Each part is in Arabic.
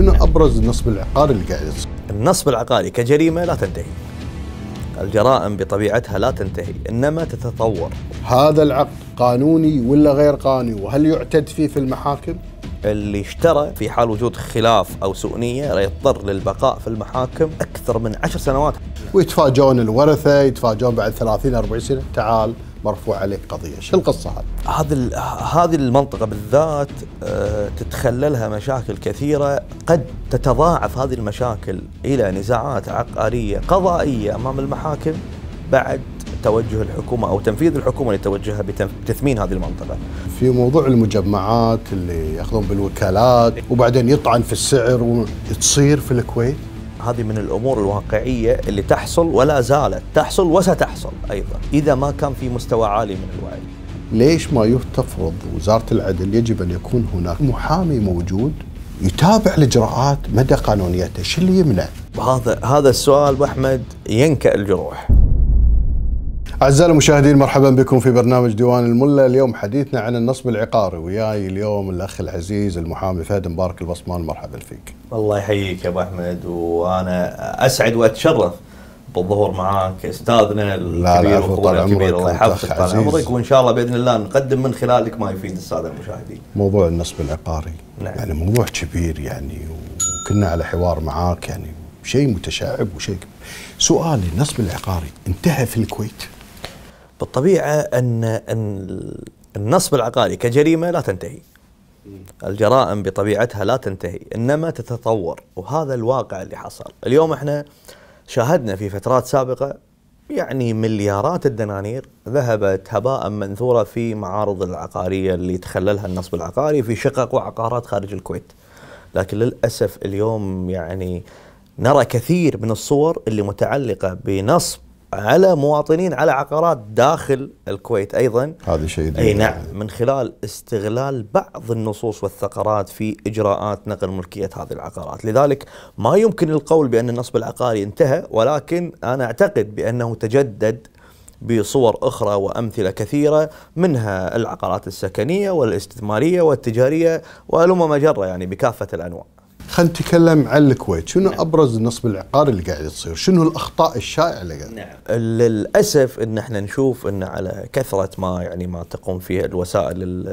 شنو ابرز النصب العقاري اللي قاعد يصير؟ النصب العقاري كجريمه لا تنتهي. الجرائم بطبيعتها لا تنتهي انما تتطور. هذا العقد قانوني ولا غير قانوني وهل يعتد فيه في المحاكم؟ اللي اشترى في حال وجود خلاف او سوء نيه يضطر للبقاء في المحاكم اكثر من عشر سنوات. ويتفاجئون الورثه، يتفاجئون بعد 30 40 سنه تعال مرفوع عليك قضيه، شو القصه هذه؟ هذه هذه المنطقه بالذات آه، تتخللها مشاكل كثيره قد تتضاعف هذه المشاكل الى نزاعات عقاريه قضائيه امام المحاكم بعد توجه الحكومه او تنفيذ الحكومه اللي توجهها بتثمين هذه المنطقه. في موضوع المجمعات اللي ياخذون بالوكالات وبعدين يطعن في السعر وتصير في الكويت هذه من الامور الواقعيه اللي تحصل ولا زالت تحصل وستحصل ايضا اذا ما كان في مستوى عالي من الوعي. ليش ما تفرض وزاره العدل يجب ان يكون هناك محامي موجود يتابع الاجراءات مدى قانونيته، شو اللي يمنع؟ هذا هذا السؤال ابو احمد ينكأ الجروح. أعزائي المشاهدين مرحبا بكم في برنامج ديوان الملة اليوم حديثنا عن النصب العقاري وياي اليوم الأخ العزيز المحامي فهد مبارك البصمان مرحبا فيك الله يحييك يا أبو أحمد وأنا أسعد وأتشرف بالظهور معاك استاذنا الكبير وطال عمرك الله يحفظك طال عمرك وان شاء الله باذن الله نقدم من خلالك ما يفيد الساده المشاهدين. موضوع النصب العقاري نعم. يعني موضوع كبير يعني وكنا على حوار معاك يعني شيء متشعب وشيء سؤالي النصب العقاري انتهى في الكويت؟ بالطبيعه ان ان النصب العقاري كجريمه لا تنتهي. الجرائم بطبيعتها لا تنتهي، انما تتطور وهذا الواقع اللي حصل، اليوم احنا شاهدنا في فترات سابقه يعني مليارات الدنانير ذهبت هباء منثورة في معارض العقارية اللي تخللها النصب العقاري في شقق وعقارات خارج الكويت لكن للأسف اليوم يعني نرى كثير من الصور اللي متعلقة بنصب على مواطنين على عقارات داخل الكويت ايضا هذا شيء اي نعم من خلال استغلال بعض النصوص والثقرات في اجراءات نقل ملكيه هذه العقارات، لذلك ما يمكن القول بان النصب العقاري انتهى ولكن انا اعتقد بانه تجدد بصور اخرى وامثله كثيره منها العقارات السكنيه والاستثماريه والتجاريه والامم مجره يعني بكافه الانواع. خلينا نتكلم عن الكويت شنو نعم. ابرز النصب العقاري اللي قاعد يصير شنو الاخطاء الشائعه اللي قاعد نعم. للاسف ان احنا نشوف ان على كثره ما يعني ما تقوم فيه الوسائل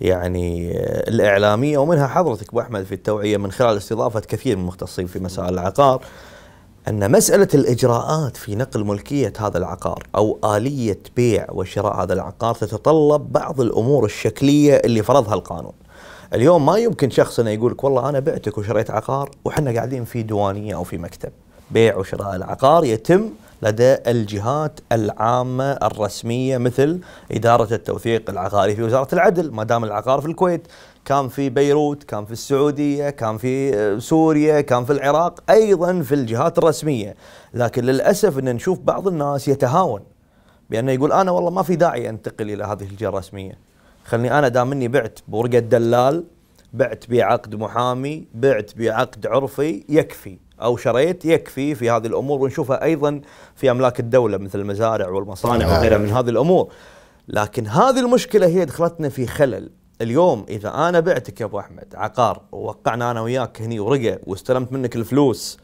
يعني الاعلاميه ومنها حضرتك ابو احمد في التوعيه من خلال استضافه كثير من المختصين في مسائل العقار أن مسألة الإجراءات في نقل ملكية هذا العقار أو آلية بيع وشراء هذا العقار تتطلب بعض الأمور الشكلية اللي فرضها القانون اليوم ما يمكن شخص انه يقول لك والله انا بعتك وشريت عقار وحنا قاعدين في ديوانيه او في مكتب بيع وشراء العقار يتم لدى الجهات العامة الرسمية مثل إدارة التوثيق العقاري في وزارة العدل ما دام العقار في الكويت كان في بيروت كان في السعودية كان في سوريا كان في العراق أيضا في الجهات الرسمية لكن للأسف أن نشوف بعض الناس يتهاون بأنه يقول أنا والله ما في داعي أنتقل إلى هذه الجهة الرسمية خلني انا دام اني بعت بورقه دلال بعت بعقد محامي بعت بعقد عرفي يكفي او شريت يكفي في هذه الامور ونشوفها ايضا في املاك الدوله مثل المزارع والمصانع آه. وغيرها من هذه الامور لكن هذه المشكله هي دخلتنا في خلل اليوم اذا انا بعتك يا ابو احمد عقار ووقعنا انا وياك هني ورقه واستلمت منك الفلوس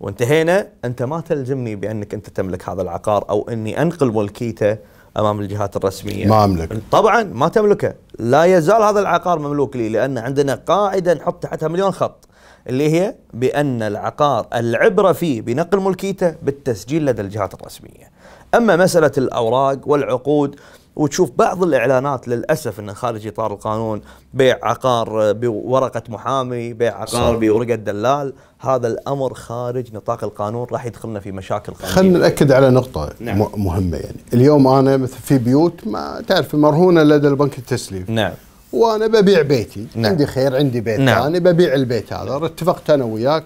وانتهينا انت ما تلزمني بانك انت تملك هذا العقار او اني انقل ملكيته امام الجهات الرسميه ما املك طبعا ما تملكه لا يزال هذا العقار مملوك لي لان عندنا قاعده نحط تحتها مليون خط اللي هي بان العقار العبره فيه بنقل ملكيته بالتسجيل لدى الجهات الرسميه اما مساله الاوراق والعقود وتشوف بعض الاعلانات للاسف انه خارج اطار القانون بيع عقار بورقه محامي بيع عقار بورقه دلال هذا الامر خارج نطاق القانون راح يدخلنا في مشاكل قانونيه خلينا ناكد على نقطه نعم. مهمه يعني اليوم انا مثل في بيوت ما تعرف مرهونه لدى البنك التسليف نعم وانا ببيع بيتي نعم. عندي خير عندي بيت نعم. انا ببيع البيت هذا اتفقت انا وياك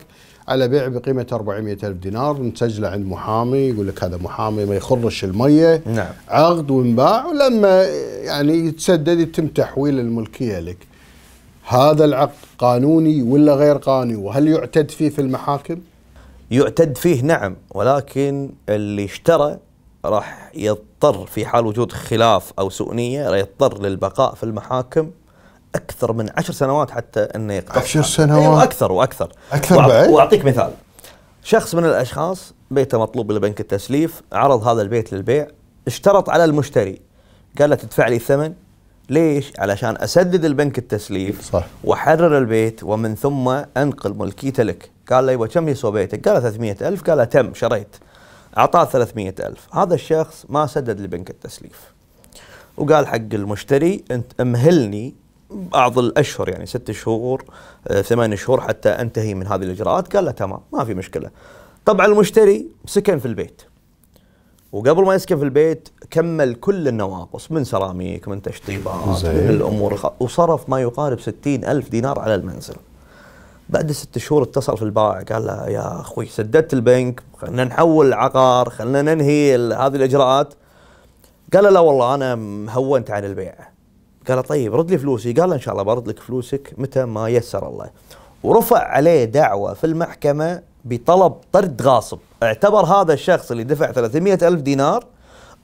على بيع بقيمه 400 الف دينار مسجله عند محامي يقول لك هذا محامي ما يخرش الميه نعم. عقد وانباع ولما يعني يتسدد يتم تحويل الملكيه لك هذا العقد قانوني ولا غير قانوني وهل يعتد فيه في المحاكم يعتد فيه نعم ولكن اللي اشترى راح يضطر في حال وجود خلاف او سوء نيه راح يضطر للبقاء في المحاكم اكثر من عشر سنوات حتى انه يقطع عشر سنوات ايوه اكثر واكثر اكثر بعد واعطيك مثال شخص من الاشخاص بيته مطلوب لبنك التسليف عرض هذا البيت للبيع اشترط على المشتري قال له تدفع لي الثمن ليش؟ علشان اسدد البنك التسليف صح واحرر البيت ومن ثم انقل ملكيته لك قال له أيوة، كم يسوى بيتك؟ قال له 300000 قال له تم شريت اعطاه 300000 هذا الشخص ما سدد لبنك التسليف وقال حق المشتري انت امهلني بعض الاشهر يعني ست شهور آه، ثمان شهور حتى انتهي من هذه الاجراءات قال له تمام ما في مشكله طبعا المشتري سكن في البيت وقبل ما يسكن في البيت كمل كل النواقص من سيراميك من تشطيبات من الامور وصرف ما يقارب ستين ألف دينار على المنزل بعد ست شهور اتصل في البائع قال له يا اخوي سددت البنك خلينا نحول العقار خلينا ننهي هذه الاجراءات قال له لا والله انا هونت عن البيع قال طيب رد لي فلوسي قال ان شاء الله برد لك فلوسك متى ما يسر الله ورفع عليه دعوة في المحكمة بطلب طرد غاصب اعتبر هذا الشخص اللي دفع 300 ألف دينار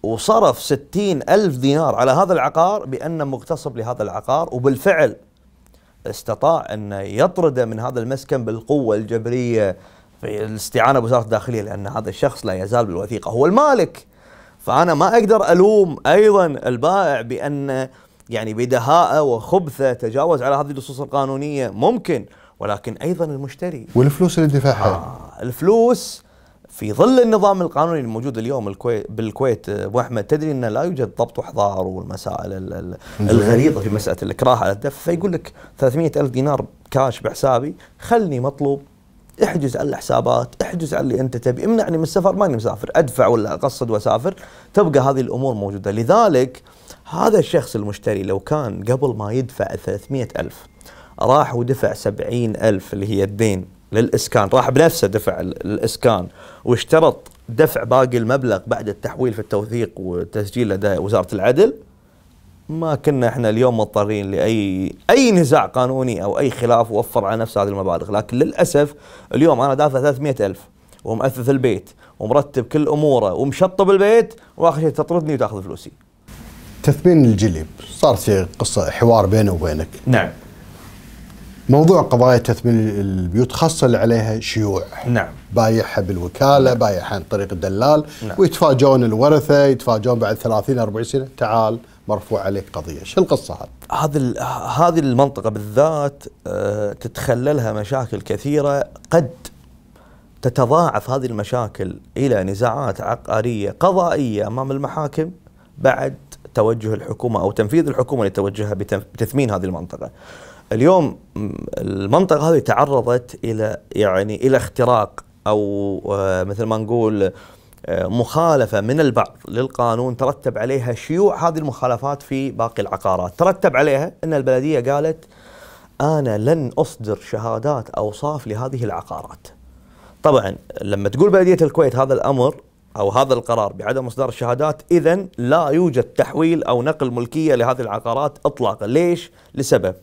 وصرف 60 ألف دينار على هذا العقار بأنه مغتصب لهذا العقار وبالفعل استطاع أن يطرده من هذا المسكن بالقوة الجبرية في الاستعانة بوزارة الداخلية لأن هذا الشخص لا يزال بالوثيقة هو المالك فأنا ما أقدر ألوم أيضا البائع بأن يعني بدهاءة وخبثة تجاوز على هذه النصوص القانونية ممكن ولكن أيضا المشتري والفلوس اللي دفعها آه الفلوس في ظل النظام القانوني الموجود اليوم الكويت بالكويت ابو احمد تدري انه لا يوجد ضبط واحضار والمسائل الغليظه في مساله الاكراه على الدفع فيقول لك 300 الف دينار كاش بحسابي خلني مطلوب احجز على الحسابات احجز على اللي انت تبي امنعني من السفر ماني مسافر ادفع ولا اقصد واسافر تبقى هذه الامور موجوده لذلك هذا الشخص المشتري لو كان قبل ما يدفع 300 ألف راح ودفع 70 ألف اللي هي الدين للإسكان راح بنفسه دفع الإسكان واشترط دفع باقي المبلغ بعد التحويل في التوثيق وتسجيل لدى وزارة العدل ما كنا احنا اليوم مضطرين لاي اي نزاع قانوني او اي خلاف وفر على نفس هذه المبالغ لكن للاسف اليوم انا دافع 300 الف ومؤثث البيت ومرتب كل اموره ومشطب البيت واخر شيء تطردني وتاخذ فلوسي تثمين الجليب صار في قصه حوار بينه وبينك نعم موضوع قضايا تثمين البيوت خاصة اللي عليها شيوع نعم بايعها بالوكالة نعم. بايعها عن طريق الدلال نعم. ويتفاجئون الورثة يتفاجئون بعد 30 40 سنة تعال مرفوع عليك قضيه، شو القصه هذه؟ هذه هذه المنطقه بالذات آه، تتخللها مشاكل كثيره قد تتضاعف هذه المشاكل الى نزاعات عقاريه قضائيه امام المحاكم بعد توجه الحكومه او تنفيذ الحكومه لتوجهها بتثمين هذه المنطقه. اليوم المنطقه هذه تعرضت الى يعني الى اختراق او آه، مثل ما نقول مخالفة من البعض للقانون ترتب عليها شيوع هذه المخالفات في باقي العقارات ترتب عليها أن البلدية قالت أنا لن أصدر شهادات أوصاف لهذه العقارات طبعا لما تقول بلدية الكويت هذا الأمر أو هذا القرار بعدم إصدار الشهادات إذا لا يوجد تحويل أو نقل ملكية لهذه العقارات إطلاقا ليش؟ لسبب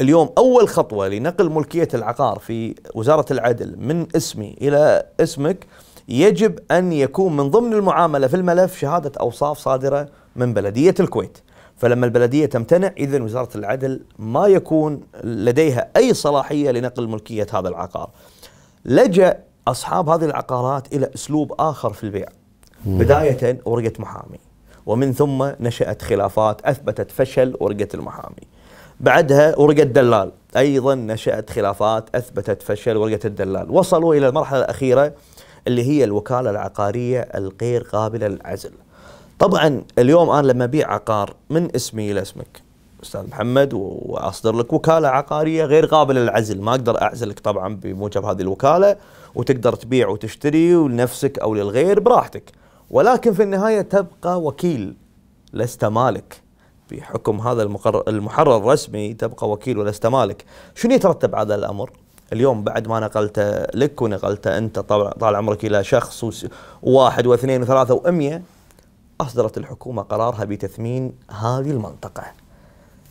اليوم أول خطوة لنقل ملكية العقار في وزارة العدل من اسمي إلى اسمك يجب أن يكون من ضمن المعاملة في الملف شهادة أوصاف صادرة من بلدية الكويت فلما البلدية تمتنع إذا وزارة العدل ما يكون لديها أي صلاحية لنقل ملكية هذا العقار لجأ أصحاب هذه العقارات إلى أسلوب آخر في البيع بداية ورقة محامي ومن ثم نشأت خلافات أثبتت فشل ورقة المحامي بعدها ورقة دلال أيضا نشأت خلافات أثبتت فشل ورقة الدلال وصلوا إلى المرحلة الأخيرة اللي هي الوكاله العقاريه الغير قابله للعزل. طبعا اليوم انا لما ابيع عقار من اسمي الى اسمك استاذ محمد واصدر لك وكاله عقاريه غير قابله للعزل، ما اقدر اعزلك طبعا بموجب هذه الوكاله وتقدر تبيع وتشتري لنفسك او للغير براحتك. ولكن في النهايه تبقى وكيل لست مالك. بحكم هذا المقرر المحرر الرسمي تبقى وكيل ولست مالك. شنو يترتب على هذا الامر؟ اليوم بعد ما نقلته لك ونقلته انت طال عمرك الى شخص وواحد واثنين وثلاثه وأمية اصدرت الحكومه قرارها بتثمين هذه المنطقه.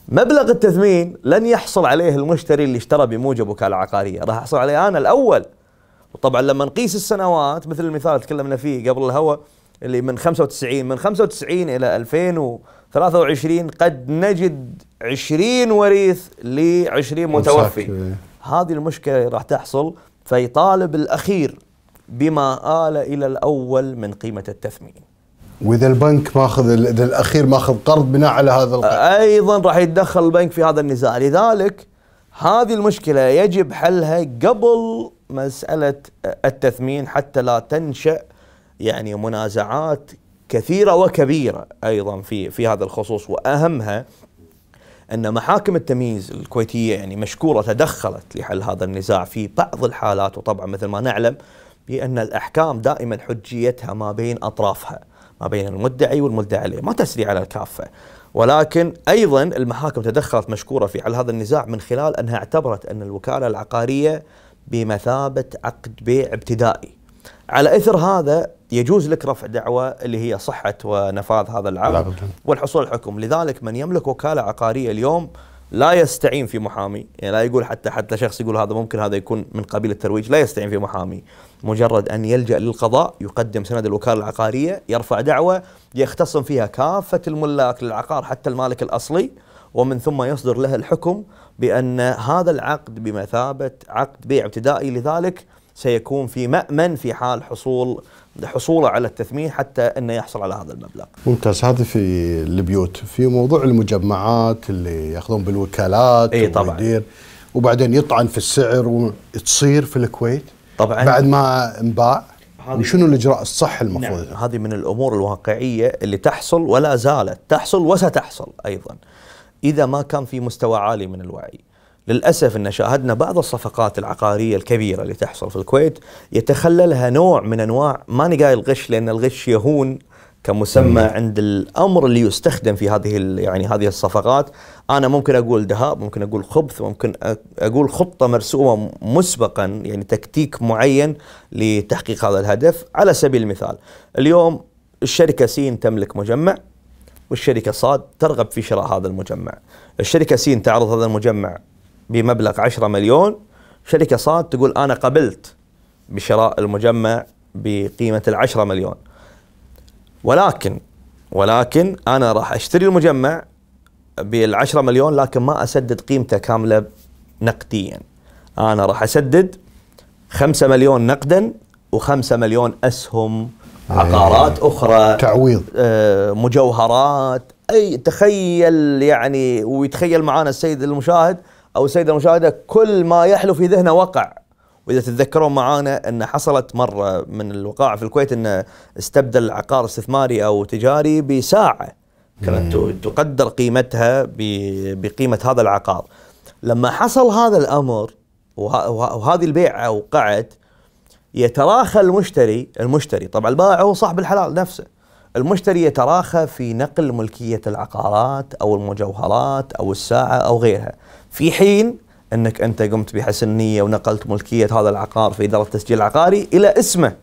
مبلغ التثمين لن يحصل عليه المشتري اللي اشترى بموجب وكاله عقاريه، راح احصل عليه انا الاول. وطبعا لما نقيس السنوات مثل المثال تكلمنا فيه قبل الهواء اللي من 95 من 95 الى 2023 قد نجد 20 وريث ل 20 متوفي. إيه. هذه المشكلة راح تحصل فيطالب الأخير بما آل إلى الأول من قيمة التثمين واذا البنك ماخذ اذا الاخير ماخذ قرض بناء على هذا القرض ايضا راح يتدخل البنك في هذا النزاع لذلك هذه المشكله يجب حلها قبل مساله التثمين حتى لا تنشا يعني منازعات كثيره وكبيره ايضا في في هذا الخصوص واهمها أن محاكم التمييز الكويتية يعني مشكورة تدخلت لحل هذا النزاع في بعض الحالات وطبعا مثل ما نعلم بأن الأحكام دائما حجيتها ما بين أطرافها ما بين المدعي والمدعي عليه ما تسري على الكافة ولكن أيضا المحاكم تدخلت مشكورة في حل هذا النزاع من خلال أنها اعتبرت أن الوكالة العقارية بمثابة عقد بيع ابتدائي على اثر هذا يجوز لك رفع دعوه اللي هي صحه ونفاذ هذا العقد والحصول على الحكم، لذلك من يملك وكاله عقاريه اليوم لا يستعين في محامي، يعني لا يقول حتى حتى شخص يقول هذا ممكن هذا يكون من قبيل الترويج، لا يستعين في محامي، مجرد ان يلجا للقضاء يقدم سند الوكاله العقاريه، يرفع دعوه يختصم فيها كافه الملاك للعقار حتى المالك الاصلي ومن ثم يصدر له الحكم بان هذا العقد بمثابه عقد بيع ابتدائي لذلك سيكون في مأمن في حال حصول حصوله على التثمين حتى انه يحصل على هذا المبلغ. ممتاز هذا في البيوت، في موضوع المجمعات اللي ياخذون بالوكالات اي طبعا وبعدين يطعن في السعر وتصير في الكويت طبعا بعد ما انباع وشنو الاجراء الصح نعم، المفروض؟ نعم. هذه من الامور الواقعيه اللي تحصل ولا زالت تحصل وستحصل ايضا اذا ما كان في مستوى عالي من الوعي. للأسف أن شاهدنا بعض الصفقات العقارية الكبيرة اللي تحصل في الكويت يتخللها نوع من أنواع ما نقال الغش لأن الغش يهون كمسمى مم. عند الامر اللي يستخدم في هذه يعني هذه الصفقات انا ممكن اقول دهاء ممكن اقول خبث ممكن اقول خطه مرسومه مسبقا يعني تكتيك معين لتحقيق هذا الهدف على سبيل المثال اليوم الشركه سين تملك مجمع والشركه صاد ترغب في شراء هذا المجمع الشركه سين تعرض هذا المجمع بمبلغ 10 مليون شركة صاد تقول أنا قبلت بشراء المجمع بقيمة العشرة مليون ولكن ولكن أنا راح أشتري المجمع بالعشرة مليون لكن ما أسدد قيمته كاملة نقديا أنا راح أسدد خمسة مليون نقدا وخمسة مليون أسهم إيه. عقارات أخرى تعويض آه مجوهرات أي تخيل يعني ويتخيل معانا السيد المشاهد او السيده المشاهده كل ما يحلو في ذهنه وقع واذا تتذكرون معانا ان حصلت مره من الوقائع في الكويت ان استبدل عقار استثماري او تجاري بساعه كانت تقدر قيمتها بقيمه هذا العقار لما حصل هذا الامر وهذه البيعه وقعت يتراخى المشتري المشتري طبعا البائع هو صاحب الحلال نفسه المشتري يتراخى في نقل ملكيه العقارات او المجوهرات او الساعه او غيرها في حين أنك أنت قمت بحسن نية ونقلت ملكية هذا العقار في إدارة التسجيل العقاري إلى اسمه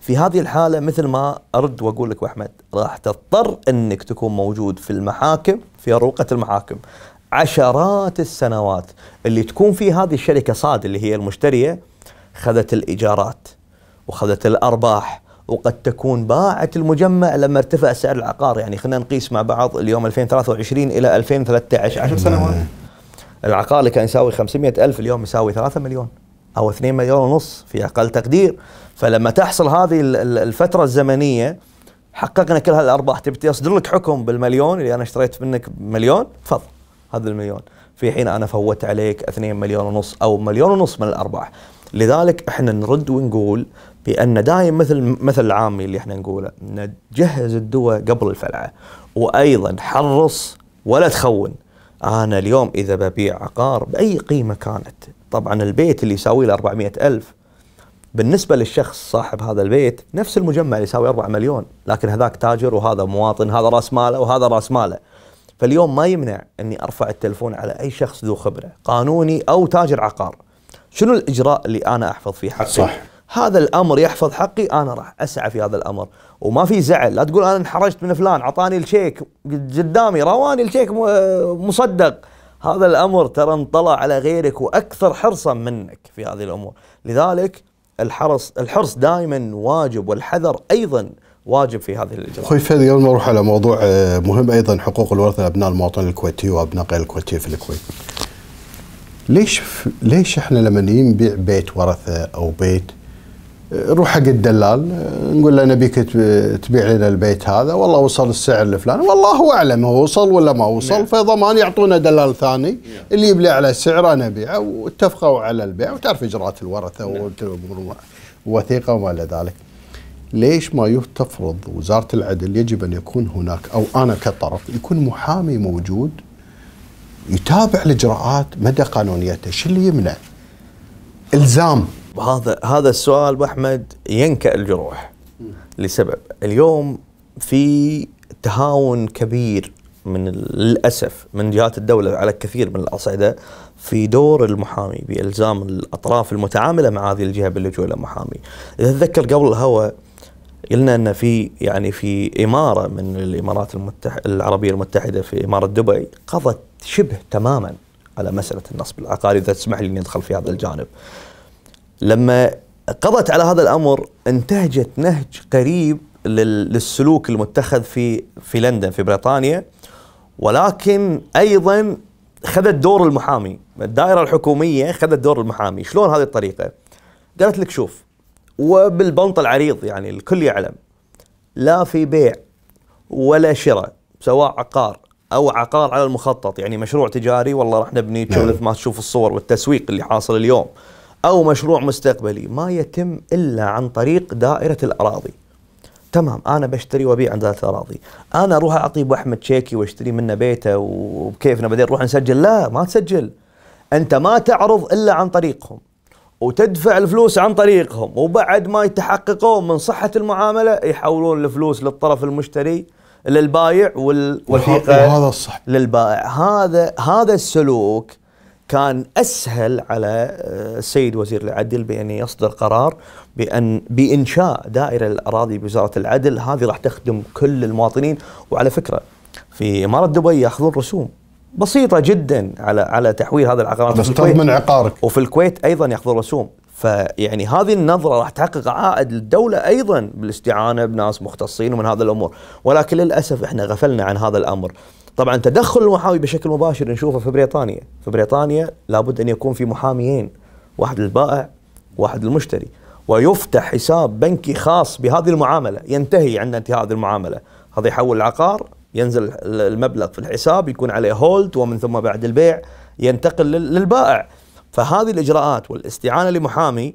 في هذه الحالة مثل ما أرد وأقول لك أحمد راح تضطر أنك تكون موجود في المحاكم في أروقة المحاكم عشرات السنوات اللي تكون في هذه الشركة صاد اللي هي المشترية خذت الإيجارات وخذت الأرباح وقد تكون باعت المجمع لما ارتفع سعر العقار يعني خلينا نقيس مع بعض اليوم 2023 إلى 2013 10 سنوات العقار اللي كان يساوي 500 ألف اليوم يساوي 3 مليون أو 2 مليون ونص في أقل تقدير فلما تحصل هذه الفترة الزمنية حققنا كل هالارباح تبي يصدر لك حكم بالمليون اللي انا اشتريت منك مليون تفضل هذا المليون في حين انا فوت عليك 2 مليون ونص او مليون ونص من الارباح لذلك احنا نرد ونقول بان دائما مثل مثل العامي اللي احنا نقوله نجهز الدواء قبل الفلعه وايضا حرص ولا تخون أنا اليوم إذا ببيع عقار بأي قيمة كانت طبعا البيت اللي يساوي له 400 ألف بالنسبة للشخص صاحب هذا البيت نفس المجمع اللي يساوي 4 مليون لكن هذاك تاجر وهذا مواطن هذا راس ماله وهذا راس ماله فاليوم ما يمنع أني أرفع التلفون على أي شخص ذو خبرة قانوني أو تاجر عقار شنو الإجراء اللي أنا أحفظ فيه حقي صح. هذا الامر يحفظ حقي انا راح اسعى في هذا الامر وما في زعل لا تقول انا انحرجت من فلان اعطاني الشيك قدامي رواني الشيك مصدق هذا الامر ترى انطلع على غيرك واكثر حرصا منك في هذه الامور لذلك الحرص الحرص دائما واجب والحذر ايضا واجب في هذه الاجراءات. اخوي فهد قبل ما اروح على موضوع آه، مهم ايضا حقوق الورثه لابناء المواطن الكويتي وابناء غير الكويتي في الكويت. ليش ليش احنا لما نبيع بيت ورثه او بيت روح حق الدلال نقول له نبيك تبيع لنا البيت هذا والله وصل السعر الفلاني والله هو اعلم هو وصل ولا ما وصل نعم. فضمان يعطونا دلال ثاني نعم. اللي يبلي على السعر انا ابيعه واتفقوا على البيع وتعرف اجراءات الورثه نعم. ووثيقه وما الى ذلك. ليش ما تفرض وزاره العدل يجب ان يكون هناك او انا كطرف يكون محامي موجود يتابع الاجراءات مدى قانونيته، شو اللي يمنع؟ الزام هذا هذا السؤال ابو احمد ينكأ الجروح لسبب اليوم في تهاون كبير من للاسف من جهات الدوله على كثير من الاصعده في دور المحامي بالزام الاطراف المتعامله مع هذه الجهه باللجوء الى محامي. اذا تذكر قبل الهوى قلنا ان في يعني في اماره من الامارات المتح... العربيه المتحده في اماره دبي قضت شبه تماما على مساله النصب العقاري اذا تسمح لي اني ادخل في هذا الجانب. لما قضت على هذا الامر انتهجت نهج قريب للسلوك المتخذ في في لندن في بريطانيا ولكن ايضا خذت دور المحامي الدائره الحكوميه خذت دور المحامي شلون هذه الطريقه قالت لك شوف وبالبنط العريض يعني الكل يعلم لا في بيع ولا شراء سواء عقار او عقار على المخطط يعني مشروع تجاري والله راح نبني تشوف نعم. ما تشوف الصور والتسويق اللي حاصل اليوم أو مشروع مستقبلي ما يتم إلا عن طريق دائرة الأراضي تمام أنا بشتري وأبيع عند دائرة الأراضي أنا أروح أعطي أبو أحمد شيكي وأشتري منه بيته وبكيفنا بعدين نروح نسجل لا ما تسجل أنت ما تعرض إلا عن طريقهم وتدفع الفلوس عن طريقهم وبعد ما يتحققون من صحة المعاملة يحولون الفلوس للطرف المشتري للبايع والوثيقة وهذا الصح للبائع هذا هذا السلوك كان اسهل على السيد آه، وزير العدل بان يصدر قرار بان بانشاء دائره للاراضي بوزاره العدل هذه راح تخدم كل المواطنين وعلى فكره في اماره دبي ياخذون رسوم بسيطه جدا على على تحويل هذا العقارات بس من عقارك وفي الكويت ايضا ياخذون رسوم فيعني هذه النظره راح تحقق عائد للدوله ايضا بالاستعانه بناس مختصين ومن هذه الامور ولكن للاسف احنا غفلنا عن هذا الامر طبعا تدخل المحامي بشكل مباشر نشوفه في بريطانيا في بريطانيا لابد أن يكون في محاميين واحد للبائع واحد للمشتري ويفتح حساب بنكي خاص بهذه المعاملة ينتهي عند انتهاء هذه المعاملة هذا يحول العقار ينزل المبلغ في الحساب يكون عليه هولد ومن ثم بعد البيع ينتقل للبائع فهذه الإجراءات والاستعانة لمحامي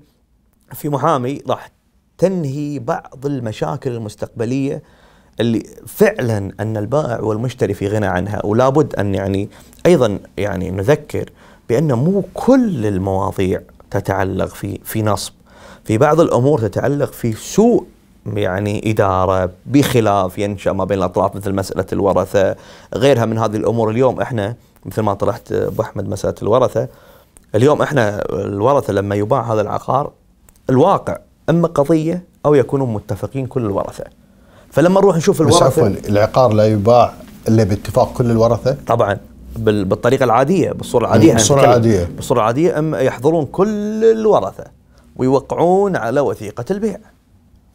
في محامي راح تنهي بعض المشاكل المستقبلية اللي فعلا ان البائع والمشتري في غنى عنها ولابد ان يعني ايضا يعني نذكر بان مو كل المواضيع تتعلق في في نصب في بعض الامور تتعلق في سوء يعني اداره بخلاف ينشا ما بين الاطراف مثل مساله الورثه غيرها من هذه الامور اليوم احنا مثل ما طرحت ابو احمد مساله الورثه اليوم احنا الورثه لما يباع هذا العقار الواقع اما قضيه او يكونوا متفقين كل الورثه فلما نروح نشوف الورثه عفوا العقار لا يباع الا باتفاق كل الورثه طبعا بالطريقه العاديه بالصوره العاديه يعني بالصوره العاديه بالصوره العاديه اما يحضرون كل الورثه ويوقعون على وثيقه البيع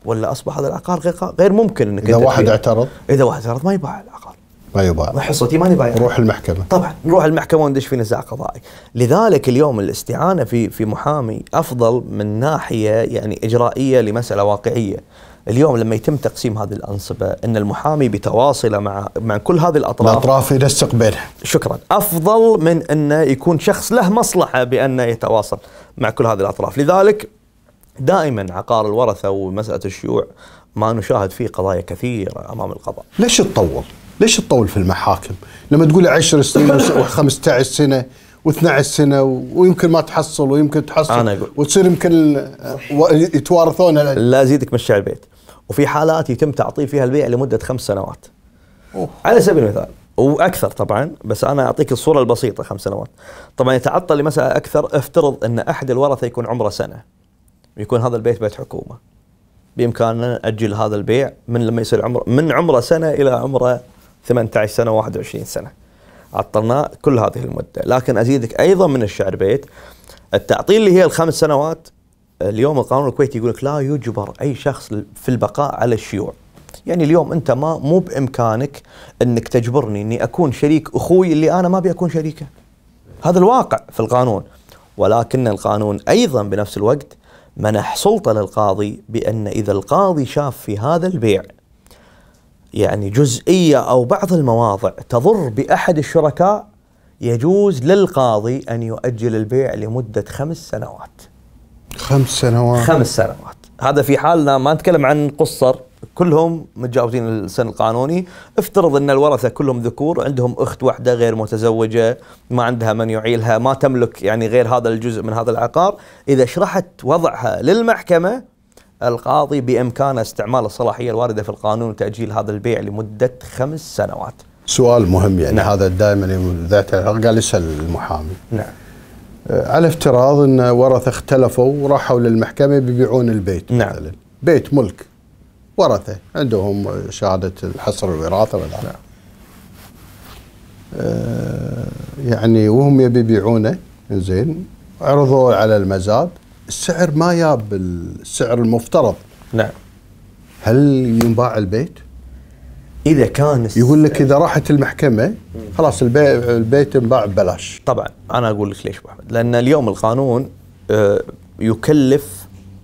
ولا اصبح هذا العقار غير ممكن انك اذا واحد اعترض اذا واحد اعترض ما يباع العقار ما يباع حصتي ما يباع نروح المحكمه طبعا نروح المحكمه وندش في نزاع قضائي لذلك اليوم الاستعانه في في محامي افضل من ناحيه يعني اجرائيه لمساله واقعيه اليوم لما يتم تقسيم هذه الانصبه ان المحامي بتواصل مع مع كل هذه الاطراف الاطراف ينسق بينها شكرا افضل من انه يكون شخص له مصلحه بانه يتواصل مع كل هذه الاطراف لذلك دائما عقار الورثه ومساله الشيوع ما نشاهد فيه قضايا كثيره امام القضاء ليش تطول ليش تطول في المحاكم لما تقول 10 سنين و15 سنه و12 سنه ويمكن ما تحصل ويمكن تحصل أنا أقول. وتصير يمكن يتوارثون لا ازيدك مشي على البيت وفي حالات يتم تعطيل فيها البيع لمده خمس سنوات أوه. على سبيل المثال واكثر طبعا بس انا اعطيك الصوره البسيطه خمس سنوات طبعا يتعطل لمساله اكثر افترض ان احد الورثه يكون عمره سنه يكون هذا البيت بيت حكومه بامكاننا ناجل هذا البيع من لما يصير عمره من عمره سنه الى عمره 18 سنه 21 سنه عطلناه كل هذه المده لكن ازيدك ايضا من الشعر بيت التعطيل اللي هي الخمس سنوات اليوم القانون الكويتي يقول لك لا يجبر اي شخص في البقاء على الشيوع يعني اليوم انت ما مو بامكانك انك تجبرني اني اكون شريك اخوي اللي انا ما ابي اكون شريكه هذا الواقع في القانون ولكن القانون ايضا بنفس الوقت منح سلطه للقاضي بان اذا القاضي شاف في هذا البيع يعني جزئيه او بعض المواضع تضر باحد الشركاء يجوز للقاضي ان يؤجل البيع لمده خمس سنوات خمس سنوات خمس سنوات هذا في حالنا ما نتكلم عن قصر كلهم متجاوزين السن القانوني افترض ان الورثه كلهم ذكور عندهم اخت واحده غير متزوجه ما عندها من يعيلها ما تملك يعني غير هذا الجزء من هذا العقار اذا شرحت وضعها للمحكمه القاضي بامكانه استعمال الصلاحيه الوارده في القانون وتاجيل هذا البيع لمده خمس سنوات سؤال مهم يعني نعم. هذا دائما ذات قال اسال المحامي نعم آه، على افتراض ان ورثه اختلفوا وراحوا للمحكمه بيبيعون البيت نعم. مثلا بيت ملك ورثه عندهم شهاده الحصر الوراثه ولا نعم. آه يعني وهم يبي يبيعونه زين عرضوا على المزاد السعر ما ياب السعر المفترض نعم هل ينباع البيت؟ اذا كان يقول لك اذا راحت المحكمه خلاص البيت انباع ببلاش طبعا انا اقول لك ليش ابو احمد لان اليوم القانون آه، يكلف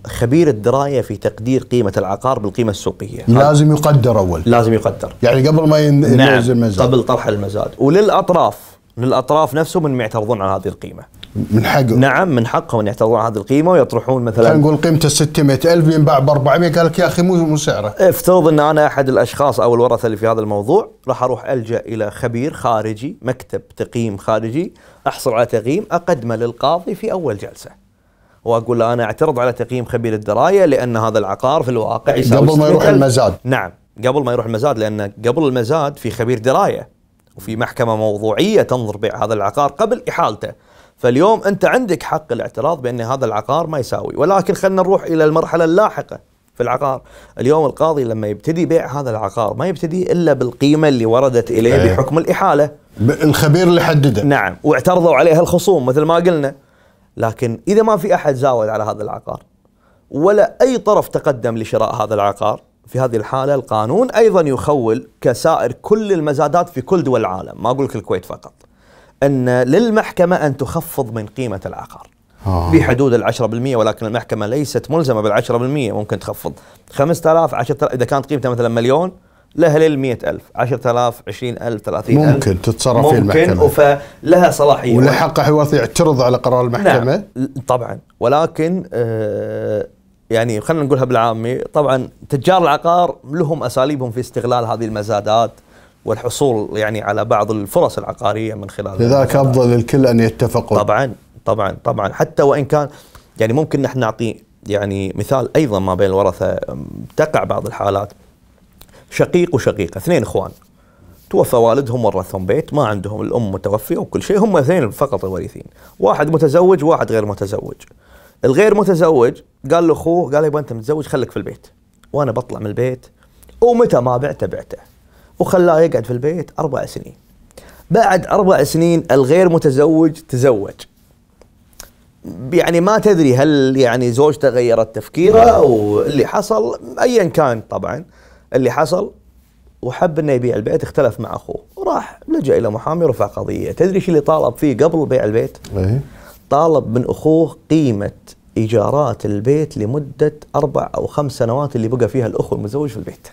خبير الدرايه في تقدير قيمه العقار بالقيمه السوقيه لازم يقدر اول لازم يقدر يعني قبل ما نعم، ينزل نعم المزاد قبل طرح المزاد وللاطراف للاطراف نفسهم انهم يعترضون على هذه القيمه من حقهم نعم من حقهم ان يحتفظون على هذه القيمه ويطرحون مثلا خلينا نقول قيمته 600000 ينباع ب 400 قال لك يا اخي مو مو سعره افترض ان انا احد الاشخاص او الورثه اللي في هذا الموضوع راح اروح الجا الى خبير خارجي مكتب تقييم خارجي احصل على تقييم اقدمه للقاضي في اول جلسه واقول له انا اعترض على تقييم خبير الدرايه لان هذا العقار في الواقع قبل ما يروح المزاد نعم قبل ما يروح المزاد لان قبل المزاد في خبير درايه وفي محكمه موضوعيه تنظر بيع هذا العقار قبل احالته فاليوم أنت عندك حق الاعتراض بأن هذا العقار ما يساوي ولكن خلينا نروح إلى المرحلة اللاحقة في العقار اليوم القاضي لما يبتدي بيع هذا العقار ما يبتدي إلا بالقيمة اللي وردت إليه إيه. بحكم الإحالة الخبير اللي حدده نعم واعترضوا عليها الخصوم مثل ما قلنا لكن إذا ما في أحد زاود على هذا العقار ولا أي طرف تقدم لشراء هذا العقار في هذه الحالة القانون أيضا يخول كسائر كل المزادات في كل دول العالم ما أقول لك الكويت فقط أن للمحكمة أن تخفض من قيمة العقار آه. بحدود العشرة بالمية ولكن المحكمة ليست ملزمة بالعشرة بالمية ممكن تخفض خمسة آلاف عشرة إذا كانت قيمتها مثلا مليون لها للمية ألف عشرة آلاف عشرين ألف ثلاثين ألف ممكن تتصرف في المحكمة ممكن فلها صلاحية ولحق حواث يعترض على قرار المحكمة نعم طبعا ولكن آه يعني خلينا نقولها بالعامي طبعا تجار العقار لهم أساليبهم في استغلال هذه المزادات والحصول يعني على بعض الفرص العقاريه من خلال لذلك افضل للكل ان يتفقوا طبعا طبعا طبعا حتى وان كان يعني ممكن نحن نعطي يعني مثال ايضا ما بين الورثه تقع بعض الحالات شقيق وشقيقه اثنين اخوان توفى والدهم ورثهم بيت ما عندهم الام متوفيه وكل شيء هم اثنين فقط الوريثين واحد متزوج واحد غير متزوج الغير متزوج قال لاخوه قال يبا انت متزوج خليك في البيت وانا بطلع من البيت ومتى ما بعته بعته وخلاه يقعد في البيت أربع سنين بعد أربع سنين الغير متزوج تزوج يعني ما تدري هل يعني زوجته غيرت تفكيره أو اللي حصل أيا كان طبعا اللي حصل وحب انه يبيع البيت اختلف مع اخوه وراح لجا الى محامي ورفع قضيه تدري ايش اللي طالب فيه قبل بيع البيت إيه. طالب من اخوه قيمه ايجارات البيت لمده اربع او خمس سنوات اللي بقى فيها الاخ المتزوج في البيت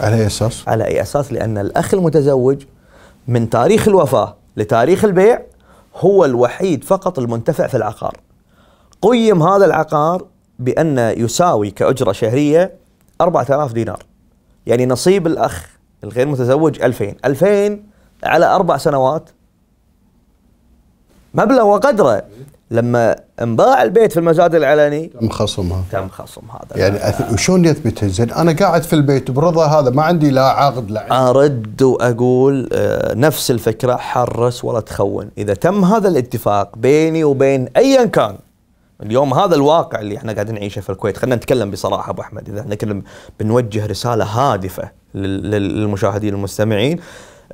على أي أساس؟ على أي أساس لأن الأخ المتزوج من تاريخ الوفاة لتاريخ البيع هو الوحيد فقط المنتفع في العقار قيم هذا العقار بأن يساوي كأجرة شهرية 4000 دينار يعني نصيب الأخ الغير متزوج 2000 2000 على أربع سنوات مبلغ وقدره لما انباع البيت في المزاد العلني تم خصمها تم خصم هذا يعني شلون يثبت زين انا قاعد في البيت برضا هذا ما عندي لا عقد لا ارد واقول آه، نفس الفكره حرس ولا تخون اذا تم هذا الاتفاق بيني وبين ايا كان اليوم هذا الواقع اللي احنا قاعدين نعيشه في الكويت خلينا نتكلم بصراحه ابو احمد اذا احنا بنوجه رساله هادفه للمشاهدين المستمعين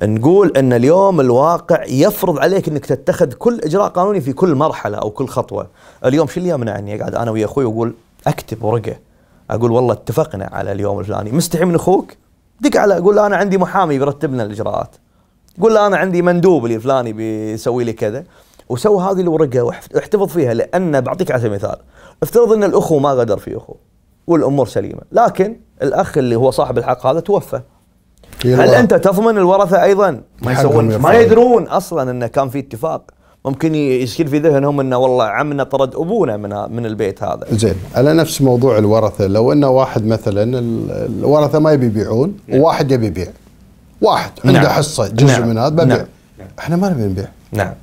نقول ان اليوم الواقع يفرض عليك انك تتخذ كل اجراء قانوني في كل مرحله او كل خطوه اليوم شو اللي يمنعني يعني اقعد انا ويا اخوي واقول اكتب ورقه اقول والله اتفقنا على اليوم الفلاني مستحي من اخوك دق على قول انا عندي محامي بيرتب لنا الاجراءات قول له انا عندي مندوب لي فلاني بيسوي لي كذا وسوي هذه الورقه واحتفظ فيها لان بعطيك على سبيل المثال افترض ان الاخو ما غدر في اخوه والامور سليمه لكن الاخ اللي هو صاحب الحق هذا توفى هل انت تضمن الورثه ايضا؟ ما يسوون ما يدرون اصلا انه كان في اتفاق ممكن يشكل في ذهنهم انه والله عمنا طرد ابونا من من البيت هذا. زين على نفس موضوع الورثه لو ان واحد مثلا الورثه ما يبي يبيعون نعم. وواحد يبي يبيع. واحد عنده نعم. حصه جزء نعم. من هذا ببيع. نعم. احنا ما نبي نبيع. نعم.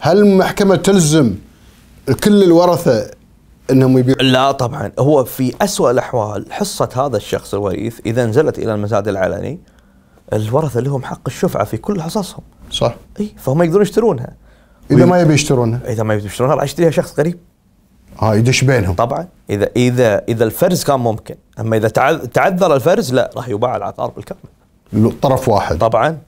هل المحكمه تلزم كل الورثه انهم يبيعون؟ لا طبعا هو في اسوء الاحوال حصه هذا الشخص الوريث اذا نزلت الى المزاد العلني الورثه لهم حق الشفعه في كل حصصهم صح اي فهم يقدرون يشترونها اذا ما يبي يشترونها اذا ما يبي يشترونها راح يشتريها شخص غريب اه يدش بينهم طبعا اذا اذا اذا الفرز كان ممكن اما اذا تعذر الفرز لا راح يباع العقار بالكامل طرف واحد طبعا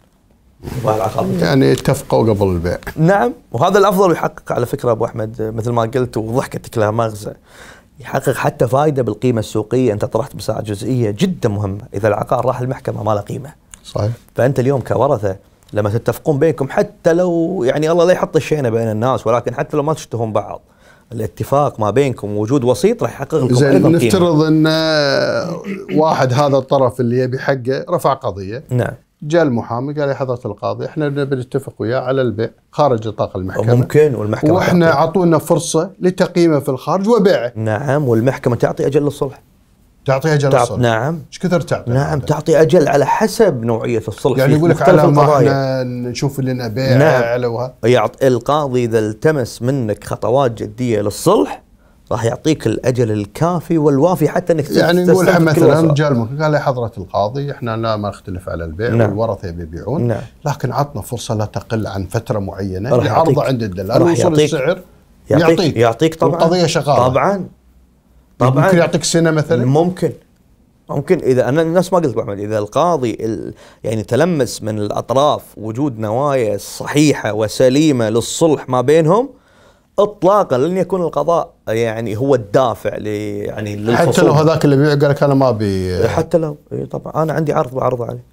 يباع العقار يعني اتفقوا قبل البيع نعم وهذا الافضل يحقق على فكره ابو احمد مثل ما قلت وضحكتك لها مغزى يحقق حتى فائده بالقيمه السوقيه انت طرحت بساعه جزئيه جدا مهمه اذا العقار راح المحكمه ما له قيمه صحيح فانت اليوم كورثه لما تتفقون بينكم حتى لو يعني الله لا يحط الشينه بين الناس ولكن حتى لو ما تشتهون بعض الاتفاق ما بينكم وجود وسيط راح يحقق لكم زين نفترض ان واحد هذا الطرف اللي يبي حقه رفع قضيه نعم جاء المحامي قال يا حضره القاضي احنا بنتفق وياه على البيع خارج نطاق المحكمه ممكن والمحكمه واحنا اعطونا فرصه لتقييمه في الخارج وبيعه نعم والمحكمه تعطي اجل الصلح تعطي اجل تعط الصلح نعم ايش كثر تعطي نعم عادة. تعطي اجل على حسب نوعيه الصلح يعني يقول لك على ما احنا نشوف لنا بيع نعم على يعط القاضي اذا التمس منك خطوات جديه للصلح راح يعطيك الاجل الكافي والوافي حتى انك يعني نقول مثلا جاء قال يا حضره القاضي احنا لا ما نختلف على البيع نعم. والورثه يبيعون نعم. لكن عطنا فرصه لا تقل عن فتره معينه لعرضه عند الدلال يعطيك السعر يعطيك يعطيك, يعطيك طبعا القضيه شغاله طبعا طبعا ممكن يعطيك سنه مثلا ممكن ممكن اذا انا الناس ما قلت ابو اذا القاضي يعني تلمس من الاطراف وجود نوايا صحيحه وسليمه للصلح ما بينهم اطلاقا لن يكون القضاء يعني هو الدافع لي يعني للفصول حتى لو هذاك اللي بيع قال لك انا ما ابي حتى لو اي طبعا انا عندي عرض بعرض عليه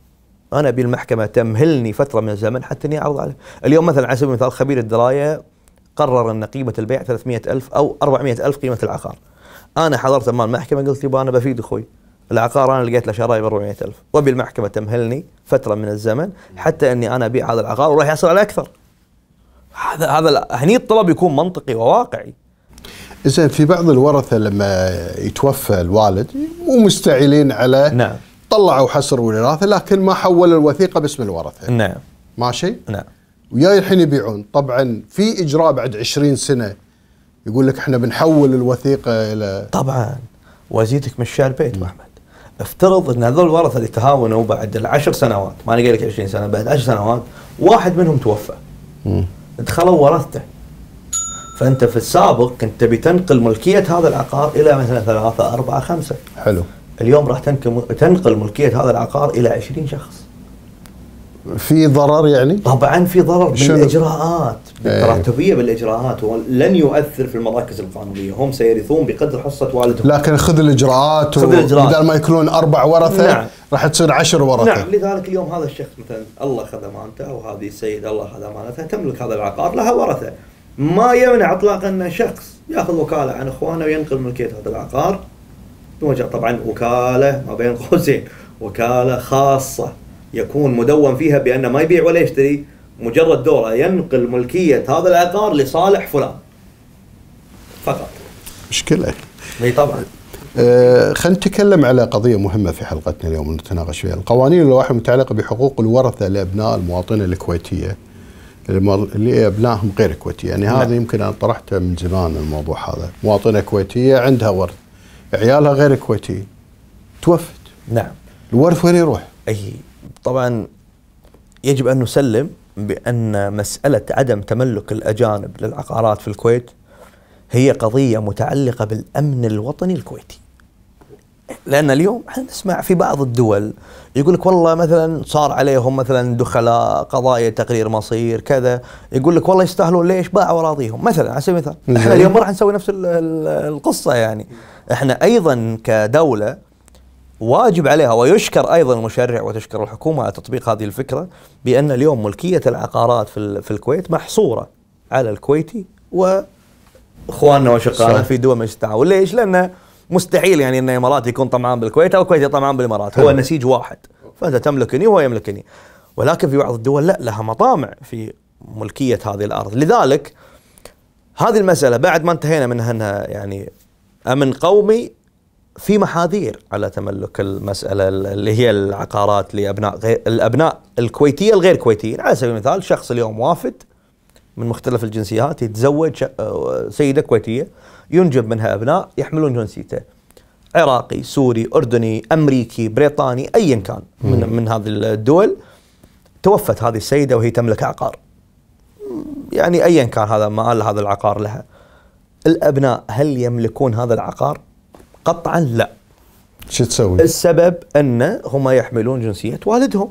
انا ابي المحكمه تمهلني فتره من الزمن حتى اني اعرض عليه اليوم مثلا على سبيل المثال خبير الدرايه قرر ان قيمه البيع 300 ألف او 400 ألف قيمه العقار انا حضرت امام المحكمه قلت يبا انا بفيد اخوي العقار انا لقيت له شراي ب 400000 وابي المحكمه تمهلني فتره من الزمن حتى اني انا ابيع هذا العقار وراح يحصل على اكثر هذا هذا هني الطلب يكون منطقي وواقعي زين في بعض الورثه لما يتوفى الوالد مو مستعيلين على نعم طلعوا حصر وراثه لكن ما حول الوثيقه باسم الورثه نعم ماشي؟ نعم وياي الحين يبيعون طبعا في اجراء بعد 20 سنه يقول لك احنا بنحول الوثيقه الى طبعا وازيدك من الشعر بيت ابو احمد افترض ان هذول الورثه اللي تهاونوا بعد العشر سنوات ما انا قايل لك 20 سنه بعد 10 سنوات واحد منهم توفى مم. دخلوا ورثته فانت في السابق كنت تبي تنقل ملكيه هذا العقار الى مثلا ثلاثه اربعه خمسه حلو اليوم راح تنقل ملكيه هذا العقار الى 20 شخص في ضرر يعني؟ طبعا في ضرر بالاجراءات إيه. بالتراتبيه بالاجراءات ولن يؤثر في المراكز القانونيه، هم سيرثون بقدر حصه والدهم. لكن خذ الاجراءات خذ الاجراءات بدل ما يكونون اربع ورثه نعم. راح تصير عشر ورثه. نعم لذلك اليوم هذا الشخص مثلا الله خذ امانته وهذه السيده الله خذ امانتها تملك هذا العقار لها ورثه. ما يمنع اطلاقا ان شخص ياخذ وكاله عن اخوانه وينقل ملكيه هذا العقار. طبعا وكاله ما بين قوسين وكاله خاصه يكون مدون فيها بانه ما يبيع ولا يشتري مجرد دوره ينقل ملكيه هذا العقار لصالح فلان فقط مشكله اي طبعا آه خلينا نتكلم على قضيه مهمه في حلقتنا اليوم نتناقش فيها القوانين اللوائح المتعلقه بحقوق الورثه لابناء المواطنه الكويتيه اللي ابنائهم غير كويتيه يعني هذا نعم. يمكن انا طرحته من زمان الموضوع هذا مواطنه كويتيه عندها ورث عيالها غير كويتيين توفت نعم الورث وين يروح اي طبعا يجب أن نسلم بأن مسألة عدم تملك الأجانب للعقارات في الكويت هي قضية متعلقة بالأمن الوطني الكويتي لأن اليوم احنا نسمع في بعض الدول يقول لك والله مثلا صار عليهم مثلا دخلاء قضايا تقرير مصير كذا يقول لك والله يستاهلون ليش باعوا أراضيهم مثلا على سبيل المثال احنا اليوم ما راح نسوي نفس القصة يعني احنا أيضا كدولة واجب عليها ويشكر ايضا المشرع وتشكر الحكومه على تطبيق هذه الفكره بان اليوم ملكيه العقارات في, في الكويت محصوره على الكويتي واخواننا واشقائنا في دول مجلس التعاون، ليش؟ لانه مستحيل يعني ان الاماراتي يكون طمعان بالكويت او الكويتي طمعان بالامارات، هو أيوة. نسيج واحد فانت تملكني وهو يملكني. ولكن في بعض الدول لا لها مطامع في ملكيه هذه الارض، لذلك هذه المساله بعد ما انتهينا منها انها يعني امن قومي في محاذير على تملك المسألة اللي هي العقارات لأبناء غير الأبناء الكويتية الغير كويتيين على سبيل المثال شخص اليوم وافد من مختلف الجنسيات يتزوج آه، سيدة كويتية ينجب منها أبناء يحملون جنسيته عراقي سوري أردني أمريكي بريطاني أيا كان من, من هذه الدول توفت هذه السيدة وهي تملك عقار يعني أيا كان هذا مال هذا العقار لها الأبناء هل يملكون هذا العقار؟ قطعا لا شو تسوي؟ السبب ان هم يحملون جنسيه والدهم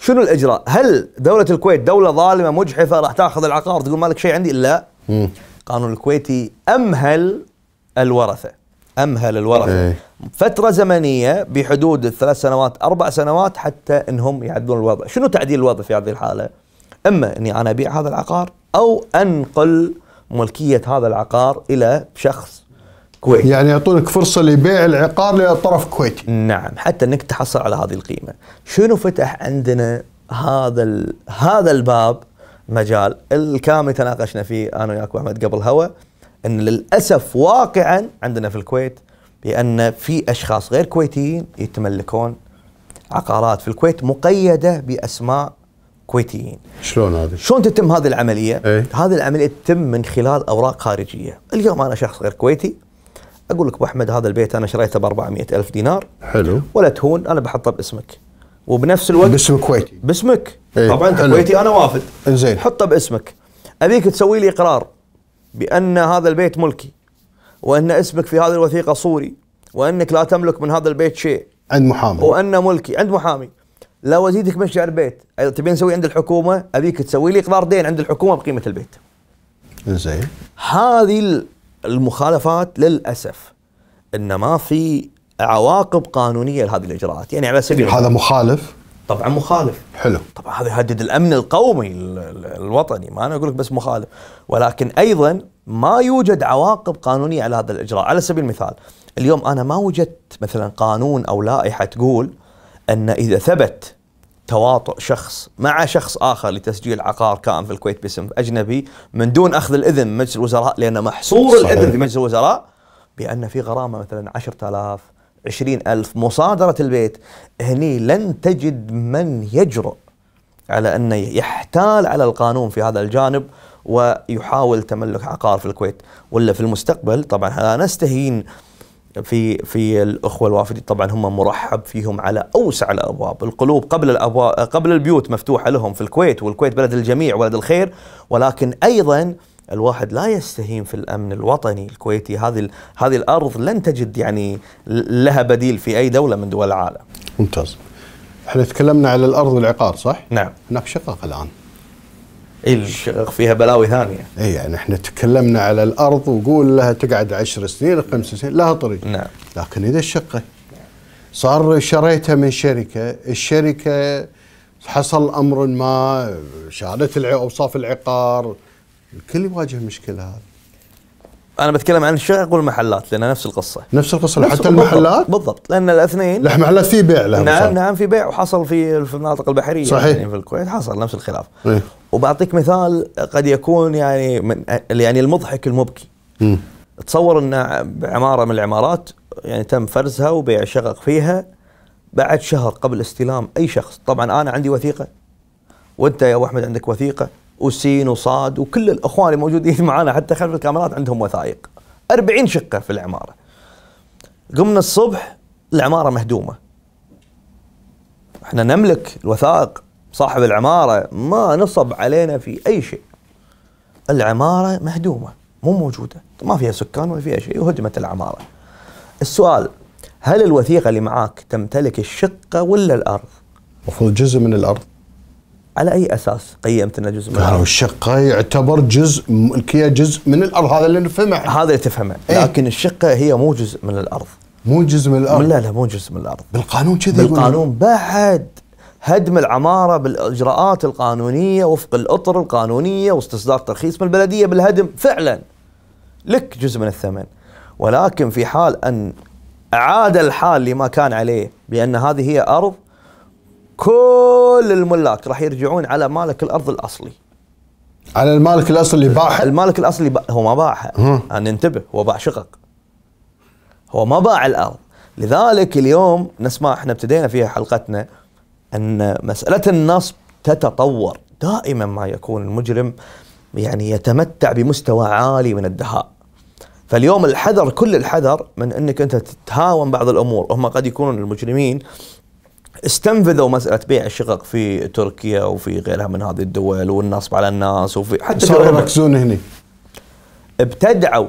شنو الاجراء؟ هل دوله الكويت دوله ظالمه مجحفه راح تاخذ العقار تقول مالك شيء عندي؟ لا مم. القانون الكويتي امهل الورثه امهل الورثه ايه. فتره زمنيه بحدود الثلاث سنوات اربع سنوات حتى انهم يعدلون الوضع، شنو تعديل الوضع في هذه الحاله؟ اما اني انا ابيع هذا العقار او انقل ملكيه هذا العقار الى شخص كويتي يعني يعطونك فرصه لبيع العقار لطرف كويتي نعم حتى انك تحصل على هذه القيمه شنو فتح عندنا هذا هذا الباب مجال الكامل تناقشنا فيه انا وياك احمد قبل هوا ان للاسف واقعا عندنا في الكويت بان في اشخاص غير كويتيين يتملكون عقارات في الكويت مقيده باسماء كويتيين شلون هذه؟ شلون تتم هذه العمليه؟ ايه؟ هذه العمليه تتم من خلال اوراق خارجيه، اليوم انا شخص غير كويتي اقول لك ابو احمد هذا البيت انا شريته ب 400 الف دينار حلو ولا تهون انا بحطه باسمك وبنفس الوقت باسم كويتي باسمك ايه طبعا انت كويتي انا وافد زين حطه باسمك ابيك تسوي لي اقرار بان هذا البيت ملكي وان اسمك في هذه الوثيقه صوري وانك لا تملك من هذا البيت شيء عند محامي وانه ملكي عند محامي لا وزيدك مشي على البيت تبي نسوي عند الحكومه ابيك تسوي لي اقرار دين عند الحكومه بقيمه البيت زين هذه المخالفات للاسف ان ما في عواقب قانونيه لهذه الاجراءات، يعني على سبيل هذا مخالف؟ طبعا مخالف حلو طبعا هذا يهدد الامن القومي الوطني ما انا اقول لك بس مخالف ولكن ايضا ما يوجد عواقب قانونيه على هذا الاجراء على سبيل المثال اليوم انا ما وجدت مثلا قانون او لائحه تقول ان اذا ثبت تواطؤ شخص مع شخص اخر لتسجيل عقار كائن في الكويت باسم اجنبي من دون اخذ الاذن من مجلس الوزراء لان محصور صحيح. الاذن في مجلس الوزراء بان في غرامه مثلا 10000 20000 مصادره البيت هني لن تجد من يجرؤ على انه يحتال على القانون في هذا الجانب ويحاول تملك عقار في الكويت ولا في المستقبل طبعا لا نستهين في في الاخوه الوافدين طبعا هم مرحب فيهم على اوسع الابواب، القلوب قبل الابواب قبل البيوت مفتوحه لهم في الكويت والكويت بلد الجميع ولد الخير ولكن ايضا الواحد لا يستهين في الامن الوطني الكويتي هذه هذه الارض لن تجد يعني لها بديل في اي دوله من دول العالم. ممتاز. احنا تكلمنا على الارض والعقار صح؟ نعم. هناك شقق الان. اي فيها بلاوي ثانيه اي يعني احنا تكلمنا على الارض وقول لها تقعد عشر سنين خمس سنين لها طريق نعم لكن اذا الشقه صار شريتها من شركه الشركه حصل امر ما شالت اوصاف العقار الكل يواجه مشكله هذا انا بتكلم عن الشقق والمحلات لان نفس القصه نفس القصه نفس حتى المحلات بالضبط لان الاثنين المحلات في بيع لها نعم نعم في بيع وحصل في المناطق البحريه صحيح يعني في الكويت حصل نفس الخلاف إيه؟ وبعطيك مثال قد يكون يعني من يعني المضحك المبكي تصور ان عماره من العمارات يعني تم فرزها وبيع شقق فيها بعد شهر قبل استلام اي شخص طبعا انا عندي وثيقه وانت يا ابو احمد عندك وثيقه وسين وصاد وكل الاخوان الموجودين معنا حتى خلف الكاميرات عندهم وثائق 40 شقه في العماره قمنا الصبح العماره مهدومه احنا نملك الوثائق صاحب العمارة ما نصب علينا في أي شيء العمارة مهدومة مو موجودة ما فيها سكان ولا فيها شيء وهدمت العمارة السؤال هل الوثيقة اللي معاك تمتلك الشقة ولا الأرض؟ المفروض جزء من الأرض على أي أساس قيمت أنه جزء من الأرض؟ الشقة يعتبر جزء ملكية جزء من الأرض هذا اللي نفهمه هذا اللي تفهمه إيه؟ لكن الشقة هي مو جزء من الأرض مو جزء من الارض لا لا مو جزء من الارض بالقانون كذا بالقانون بعد هدم العمارة بالإجراءات القانونية وفق الأطر القانونية واستصدار ترخيص من البلدية بالهدم فعلا لك جزء من الثمن ولكن في حال أن أعاد الحال لما كان عليه بأن هذه هي أرض كل الملاك راح يرجعون على مالك الأرض الأصلي على المالك الأصلي اللي باعها المالك الأصلي با... هو ما باعها أن ننتبه هو باع شقق هو ما باع الأرض لذلك اليوم نسمع احنا ابتدينا فيها حلقتنا أن مسألة النصب تتطور دائما ما يكون المجرم يعني يتمتع بمستوى عالي من الدهاء فاليوم الحذر كل الحذر من انك انت تتهاون بعض الامور هم قد يكونون المجرمين استنفذوا مساله بيع الشقق في تركيا وفي غيرها من هذه الدول والنصب على الناس وفي حتى صاروا يركزون هنا ابتدعوا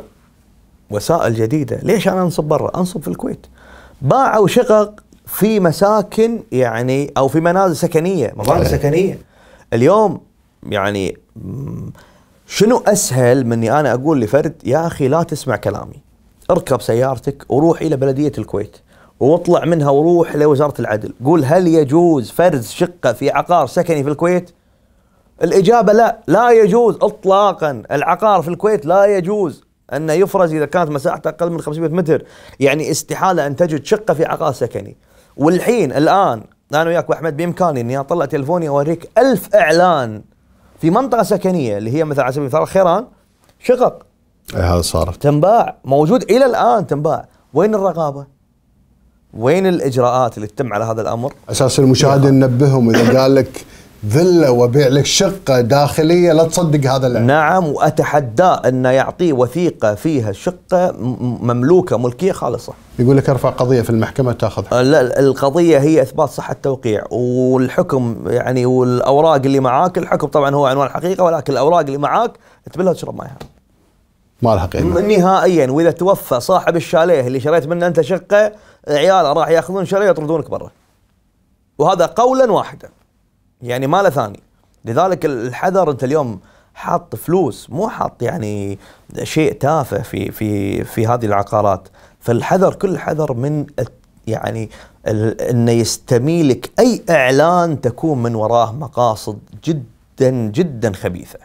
وسائل جديده، ليش انا انصب برا؟ انصب في الكويت. باعوا شقق في مساكن يعني او في منازل سكنيه مباني سكنيه اليوم يعني شنو اسهل مني انا اقول لفرد يا اخي لا تسمع كلامي اركب سيارتك وروح الى بلديه الكويت واطلع منها وروح لوزاره العدل قول هل يجوز فرز شقه في عقار سكني في الكويت الاجابه لا لا يجوز اطلاقا العقار في الكويت لا يجوز أن يفرز إذا كانت مساحته أقل من 500 متر يعني استحالة أن تجد شقة في عقار سكني والحين الان انا وياك واحمد بامكاني اني اطلع تلفوني اوريك ألف اعلان في منطقه سكنيه اللي هي مثلا على سبيل المثال خيران شقق إيه، هذا صار تنباع موجود الى الان تنباع وين الرقابه؟ وين الاجراءات اللي تتم على هذا الامر؟ اساس المشاهد ننبههم اذا قال لك ذله وبيع لك شقه داخليه لا تصدق هذا الأمر نعم واتحداه انه يعطيه وثيقه فيها شقه مملوكه ملكيه خالصه. يقول لك ارفع قضيه في المحكمه تاخذ حكم. آه، لا القضيه هي اثبات صحه التوقيع والحكم يعني والاوراق اللي معاك الحكم طبعا هو عنوان الحقيقه ولكن الاوراق اللي معاك تبلها تشرب مايها. ما لها قيمه. نهائيا واذا توفى صاحب الشاليه اللي شريت منه انت شقه عياله راح ياخذون شاليه يطردونك برا. وهذا قولا واحدا. يعني ما له ثاني لذلك الحذر انت اليوم حاط فلوس مو حاط يعني شيء تافه في في في هذه العقارات فالحذر كل حذر من يعني انه يستميلك اي اعلان تكون من وراه مقاصد جدا جدا خبيثه.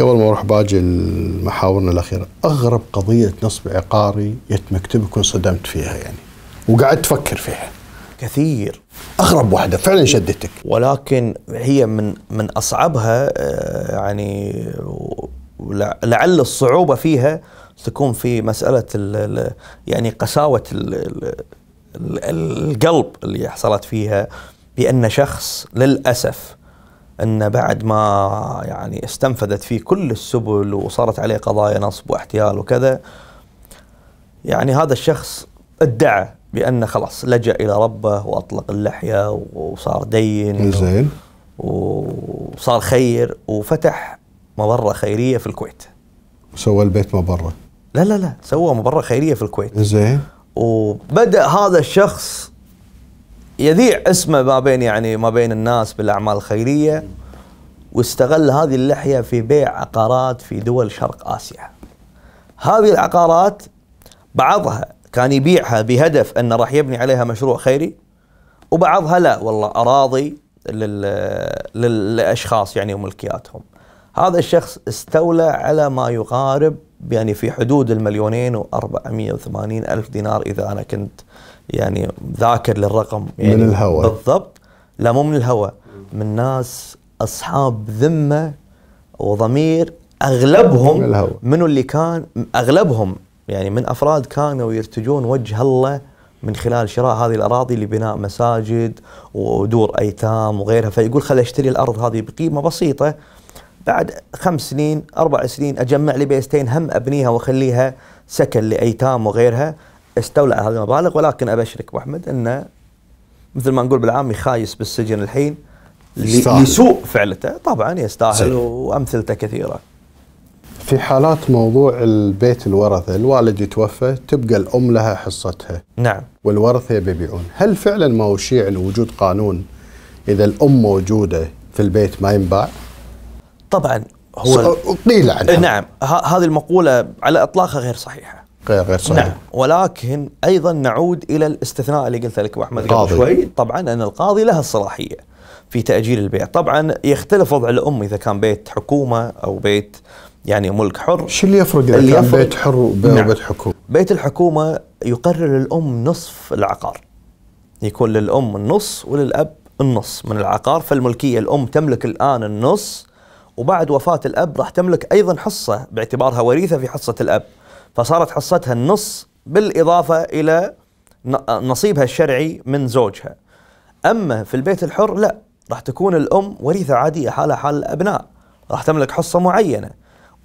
قبل ما اروح باجي المحاورنا الاخيره، اغرب قضيه نصب عقاري جت مكتبك وانصدمت فيها يعني وقعدت تفكر فيها. كثير اغرب واحده فعلا شدتك ولكن هي من من اصعبها آه، يعني لعل الصعوبه فيها تكون في مساله يعني قساوه القلب اللي حصلت فيها بان شخص للاسف ان بعد ما يعني استنفذت فيه كل السبل وصارت عليه قضايا نصب واحتيال وكذا يعني هذا الشخص ادعى بأنه خلاص لجأ إلى ربه وأطلق اللحية وصار دين زين وصار خير وفتح مبرة خيرية في الكويت سوى البيت مبرة لا لا لا سوى مبرة خيرية في الكويت زين وبدأ هذا الشخص يذيع اسمه ما بين يعني ما بين الناس بالأعمال الخيرية واستغل هذه اللحية في بيع عقارات في دول شرق آسيا هذه العقارات بعضها كان يبيعها بهدف انه راح يبني عليها مشروع خيري وبعضها لا والله اراضي للاشخاص يعني وملكياتهم هذا الشخص استولى على ما يقارب يعني في حدود المليونين و480 ألف دينار إذا أنا كنت يعني ذاكر للرقم يعني من الهوى بالضبط لا مو من الهوى من ناس أصحاب ذمة وضمير أغلبهم من الهوى منو اللي كان أغلبهم يعني من أفراد كانوا يرتجون وجه الله من خلال شراء هذه الأراضي لبناء مساجد ودور أيتام وغيرها فيقول خل أشتري الأرض هذه بقيمة بسيطة بعد خمس سنين أربع سنين أجمع لي بيستين هم أبنيها وأخليها سكن لأيتام وغيرها استولى على هذه المبالغ ولكن أبشرك أبو أحمد أنه مثل ما نقول بالعامي خايس بالسجن الحين لسوء فعلته طبعا يستاهل وأمثلته كثيرة في حالات موضوع البيت الورثة الوالد يتوفى تبقى الأم لها حصتها نعم والورثة يبيعون هل فعلا ما أشيع لوجود قانون إذا الأم موجودة في البيت ما ينباع طبعا هو قيل عنها إيه، نعم هذه المقولة على إطلاقها غير صحيحة غير غير صحيح نعم ولكن أيضا نعود إلى الاستثناء اللي قلت لك أبو أحمد قبل شوي طبعا أن القاضي له الصلاحية في تأجيل البيع طبعا يختلف وضع الأم إذا كان بيت حكومة أو بيت يعني ملك حر شو اللي يفرق إذا كان بيت حر نعم. وبيت نعم. حكومة بيت الحكومة يقرر الأم نصف العقار يكون للأم النص وللأب النص من العقار فالملكية الأم تملك الآن النص وبعد وفاة الأب راح تملك أيضا حصة باعتبارها وريثة في حصة الأب فصارت حصتها النص بالإضافة إلى نصيبها الشرعي من زوجها أما في البيت الحر لا راح تكون الأم وريثة عادية حالها حال الأبناء راح تملك حصة معينة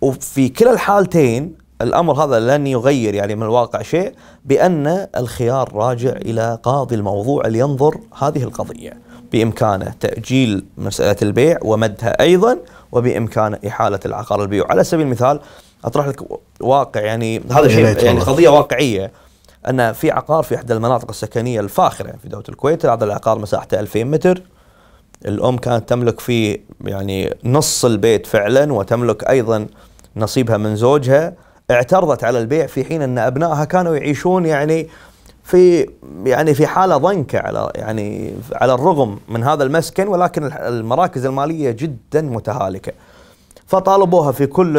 وفي كلا الحالتين الامر هذا لن يغير يعني من الواقع شيء بان الخيار راجع الى قاضي الموضوع لينظر هذه القضيه بامكانه تاجيل مساله البيع ومدها ايضا وبامكانه احاله العقار البيع على سبيل المثال اطرح لك واقع يعني هذا شيء يعني قضيه واقعيه ان في عقار في احدى المناطق السكنيه الفاخره في دوله الكويت هذا العقار مساحته 2000 متر الأم كانت تملك فيه يعني نص البيت فعلا وتملك أيضا نصيبها من زوجها اعترضت على البيع في حين أن أبنائها كانوا يعيشون يعني في يعني في حالة ضنكة على يعني على الرغم من هذا المسكن ولكن المراكز المالية جدا متهالكة فطالبوها في كل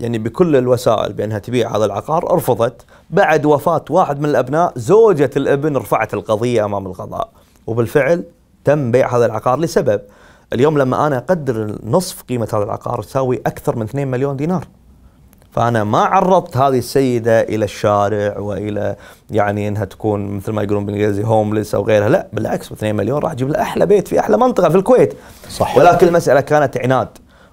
يعني بكل الوسائل بأنها تبيع هذا العقار رفضت بعد وفاة واحد من الأبناء زوجة الابن رفعت القضية أمام القضاء وبالفعل تم بيع هذا العقار لسبب اليوم لما انا اقدر نصف قيمه هذا العقار تساوي اكثر من 2 مليون دينار فانا ما عرضت هذه السيده الى الشارع والى يعني انها تكون مثل ما يقولون بالانجليزي هومليس او غيرها لا بالعكس 2 مليون راح اجيب لها احلى بيت في احلى منطقه في الكويت صح ولكن المساله كانت عناد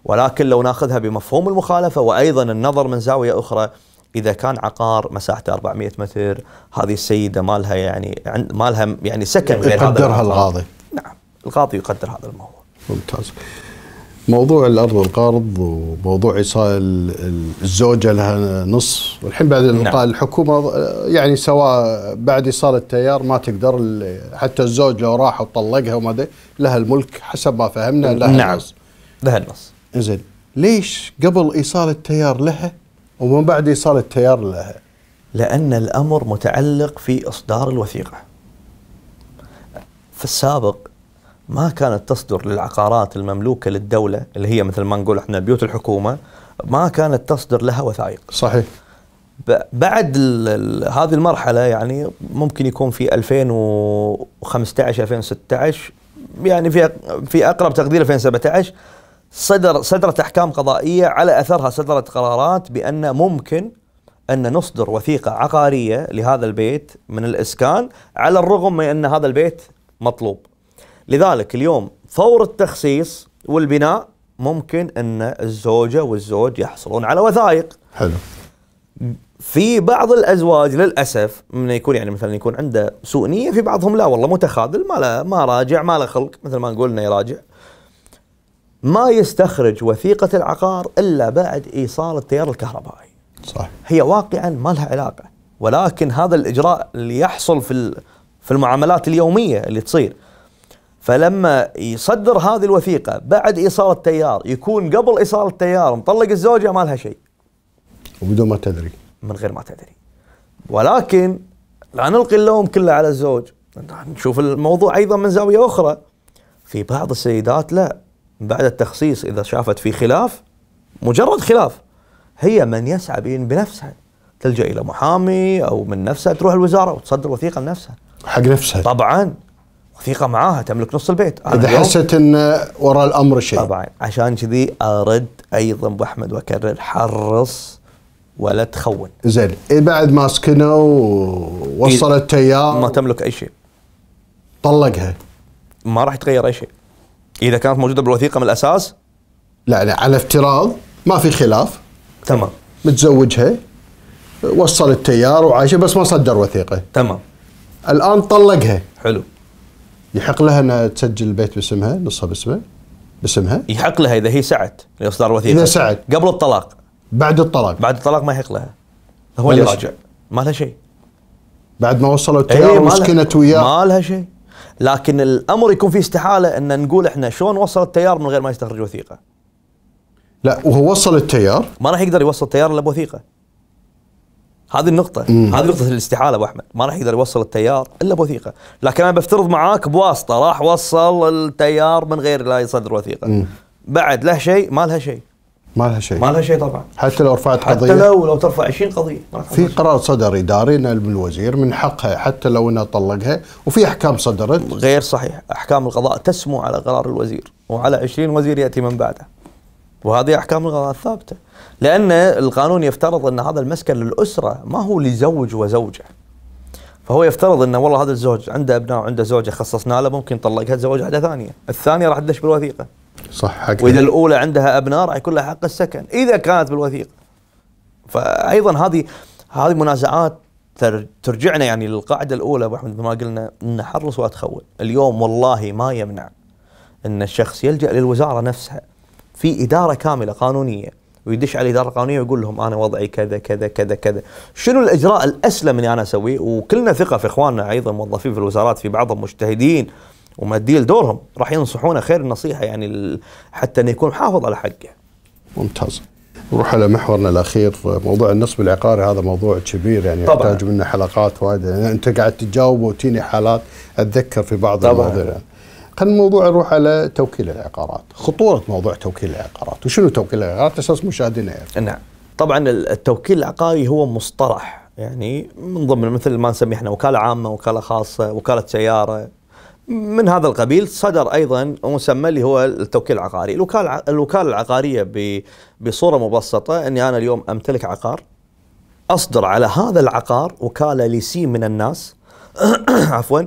ولكن لو ناخذها بمفهوم المخالفه وايضا النظر من زاويه اخرى اذا كان عقار مساحته 400 متر هذه السيده مالها يعني مالها يعني سكن يعني غير هذا قدرها القاضي القاضي يقدر هذا الموضوع ممتاز موضوع الارض والقرض وموضوع ايصال الزوجه لها نص والحين بعد انقاء نعم. الحكومه يعني سواء بعد ايصال التيار ما تقدر حتى الزوج لو راح وطلقها وما ادري لها الملك حسب ما فهمنا لها نعم. النص لها النص زين ليش قبل ايصال التيار لها ومن بعد ايصال التيار لها؟ لان الامر متعلق في اصدار الوثيقه. في السابق ما كانت تصدر للعقارات المملوكه للدوله اللي هي مثل ما نقول احنا بيوت الحكومه ما كانت تصدر لها وثائق صحيح بعد هذه المرحله يعني ممكن يكون في 2015 2016 يعني في في اقرب تقدير 2017 صدر صدرت احكام قضائيه على اثرها صدرت قرارات بان ممكن ان نصدر وثيقه عقاريه لهذا البيت من الاسكان على الرغم من ان هذا البيت مطلوب لذلك اليوم فور التخصيص والبناء ممكن ان الزوجه والزوج يحصلون على وثائق حلو في بعض الازواج للاسف من يكون يعني مثلا يكون عنده سوء نيه في بعضهم لا والله متخاذل ما لا ما راجع ما له خلق مثل ما نقول انه يراجع ما يستخرج وثيقه العقار الا بعد ايصال التيار الكهربائي صح هي واقعا ما لها علاقه ولكن هذا الاجراء اللي يحصل في في المعاملات اليوميه اللي تصير فلما يصدر هذه الوثيقة بعد إيصال التيار يكون قبل إيصال التيار مطلق الزوجة ما لها شيء وبدون ما تدري من غير ما تدري ولكن لا نلقي اللوم كله على الزوج نشوف الموضوع أيضا من زاوية أخرى في بعض السيدات لا بعد التخصيص إذا شافت في خلاف مجرد خلاف هي من يسعى بنفسها تلجأ إلى محامي أو من نفسها تروح الوزارة وتصدر وثيقة لنفسها حق نفسها طبعا وثيقه معاها تملك نص البيت اذا حست ان وراء الامر شيء طبعا عشان كذي ارد ايضا ابو احمد واكرر حرص ولا تخون زين إيه بعد ما سكنوا ووصلت إيه، تيار ما تملك اي شيء طلقها ما راح يتغير اي شيء اذا كانت موجوده بالوثيقه من الاساس لا لا على افتراض ما في خلاف تمام متزوجها وصل التيار وعايشه بس ما صدر وثيقه تمام الان طلقها حلو يحق لها انها تسجل البيت باسمها نصها باسمه باسمها يحق لها اذا هي سعت لاصدار وثيقه اذا سعت قبل الطلاق بعد الطلاق بعد الطلاق ما يحق لها هو اللي يراجع ما لها شيء بعد ما وصلوا إيه، التيار وسكنت وياه ما لها شيء لكن الامر يكون فيه استحاله ان نقول احنا شلون وصل التيار من غير ما يستخرج وثيقه لا وهو وصل التيار ما راح يقدر يوصل التيار الا بوثيقه هذه النقطة مم. هذه نقطة الاستحالة أبو أحمد ما راح يقدر يوصل التيار إلا بوثيقة لكن أنا بفترض معاك بواسطة راح وصل التيار من غير لا يصدر وثيقة مم. بعد له شيء ما لها شيء ما لها شيء ما لها شيء طبعا حتى لو رفعت قضيه حتى لو لو ترفع 20 قضيه في قرار صدر اداري من الوزير من حقها حتى لو انه طلقها وفي احكام صدرت غير صحيح احكام القضاء تسمو على قرار الوزير وعلى 20 وزير ياتي من بعده وهذه احكام القضاء الثابته لأن القانون يفترض أن هذا المسكن للأسرة ما هو لزوج وزوجة فهو يفترض ان والله هذا الزوج عنده ابناء وعنده زوجه خصصنا له ممكن طلقها تزوج واحده ثانيه، الثانيه راح تدش بالوثيقه. صح حق واذا الاولى عندها ابناء راح يكون لها حق السكن اذا كانت بالوثيقه. فايضا هذه هذه منازعات ترجعنا يعني للقاعده الاولى ابو احمد ما قلنا ان حرص ولا تخون، اليوم والله ما يمنع ان الشخص يلجا للوزاره نفسها في اداره كامله قانونيه ويدش على الاداره القانونيه ويقول لهم انا وضعي كذا كذا كذا كذا شنو الاجراء الاسلم اني انا اسويه وكلنا ثقه في اخواننا ايضا موظفين في الوزارات في بعضهم مجتهدين ومادين دورهم راح ينصحونا خير النصيحه يعني حتى انه يكون محافظ على حقه ممتاز نروح على محورنا الاخير موضوع النصب العقاري هذا موضوع كبير يعني يحتاج منه حلقات وايد يعني انت قاعد تجاوب وتجيني حالات اتذكر في بعض طبعا. المواضيع يعني. خلينا الموضوع يروح على توكيل العقارات خطورة موضوع توكيل العقارات وشنو توكيل العقارات أساس مشاهدينا يعني. نعم طبعا التوكيل العقاري هو مصطلح يعني من ضمن مثل ما نسميه احنا وكالة عامة وكالة خاصة وكالة سيارة من هذا القبيل صدر ايضا مسمى اللي هو التوكيل العقاري، الوكاله الوكاله العقاريه بصوره مبسطه اني انا اليوم امتلك عقار اصدر على هذا العقار وكاله لسين من الناس عفوا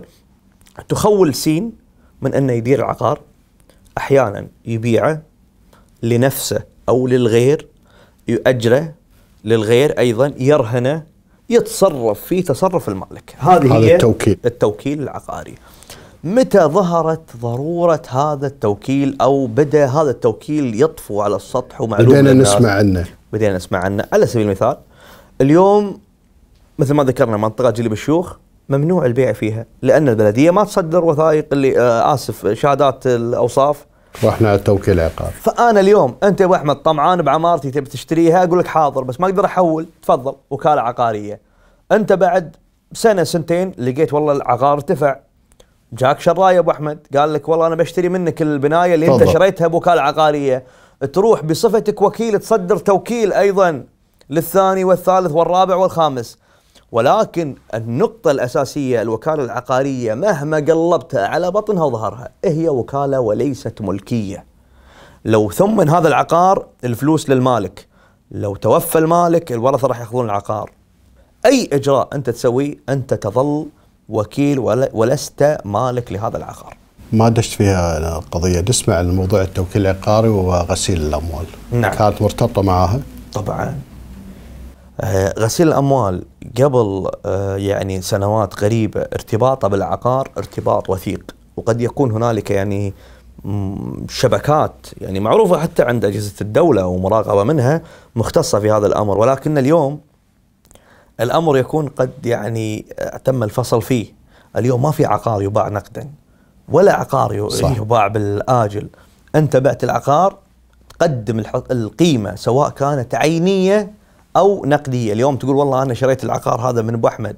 تخول سين من أنه يدير العقار أحيانا يبيعه لنفسه أو للغير يؤجره للغير أيضا يرهنه يتصرف في تصرف المالك هذه هي التوكيل التوكيل العقاري متى ظهرت ضرورة هذا التوكيل أو بدأ هذا التوكيل يطفو على السطح ومعلوم بدينا نسمع عنه بدينا نسمع عنه على سبيل المثال اليوم مثل ما ذكرنا منطقة جليب الشيوخ ممنوع البيع فيها لان البلديه ما تصدر وثائق اللي آه، اسف شهادات الاوصاف واحنا توكيل عقار فانا اليوم انت يا ابو احمد طمعان بعمارتي تبي تشتريها اقول لك حاضر بس ما اقدر احول تفضل وكاله عقاريه انت بعد سنه سنتين لقيت والله العقار ارتفع جاك شراي ابو احمد قال لك والله انا بشتري منك البنايه اللي انت شريتها بوكاله عقاريه تروح بصفتك وكيل تصدر توكيل ايضا للثاني والثالث والرابع والخامس ولكن النقطة الأساسية الوكالة العقارية مهما قلبتها على بطنها وظهرها هي وكالة وليست ملكية لو ثمن هذا العقار الفلوس للمالك لو توفى المالك الورثة راح ياخذون العقار أي إجراء أنت تسويه أنت تظل وكيل ولست مالك لهذا العقار ما دشت فيها قضية تسمع عن موضوع التوكيل العقاري وغسيل الأموال نعم. كانت مرتبطة معها طبعا آه، غسيل الاموال قبل آه، يعني سنوات قريبه ارتباطه بالعقار ارتباط وثيق وقد يكون هنالك يعني شبكات يعني معروفه حتى عند اجهزه الدوله ومراقبه منها مختصه في هذا الامر ولكن اليوم الامر يكون قد يعني تم الفصل فيه اليوم ما في عقار يباع نقدا ولا عقار صح. يباع بالاجل انت بعت العقار تقدم القيمه سواء كانت عينيه او نقديه اليوم تقول والله انا شريت العقار هذا من ابو احمد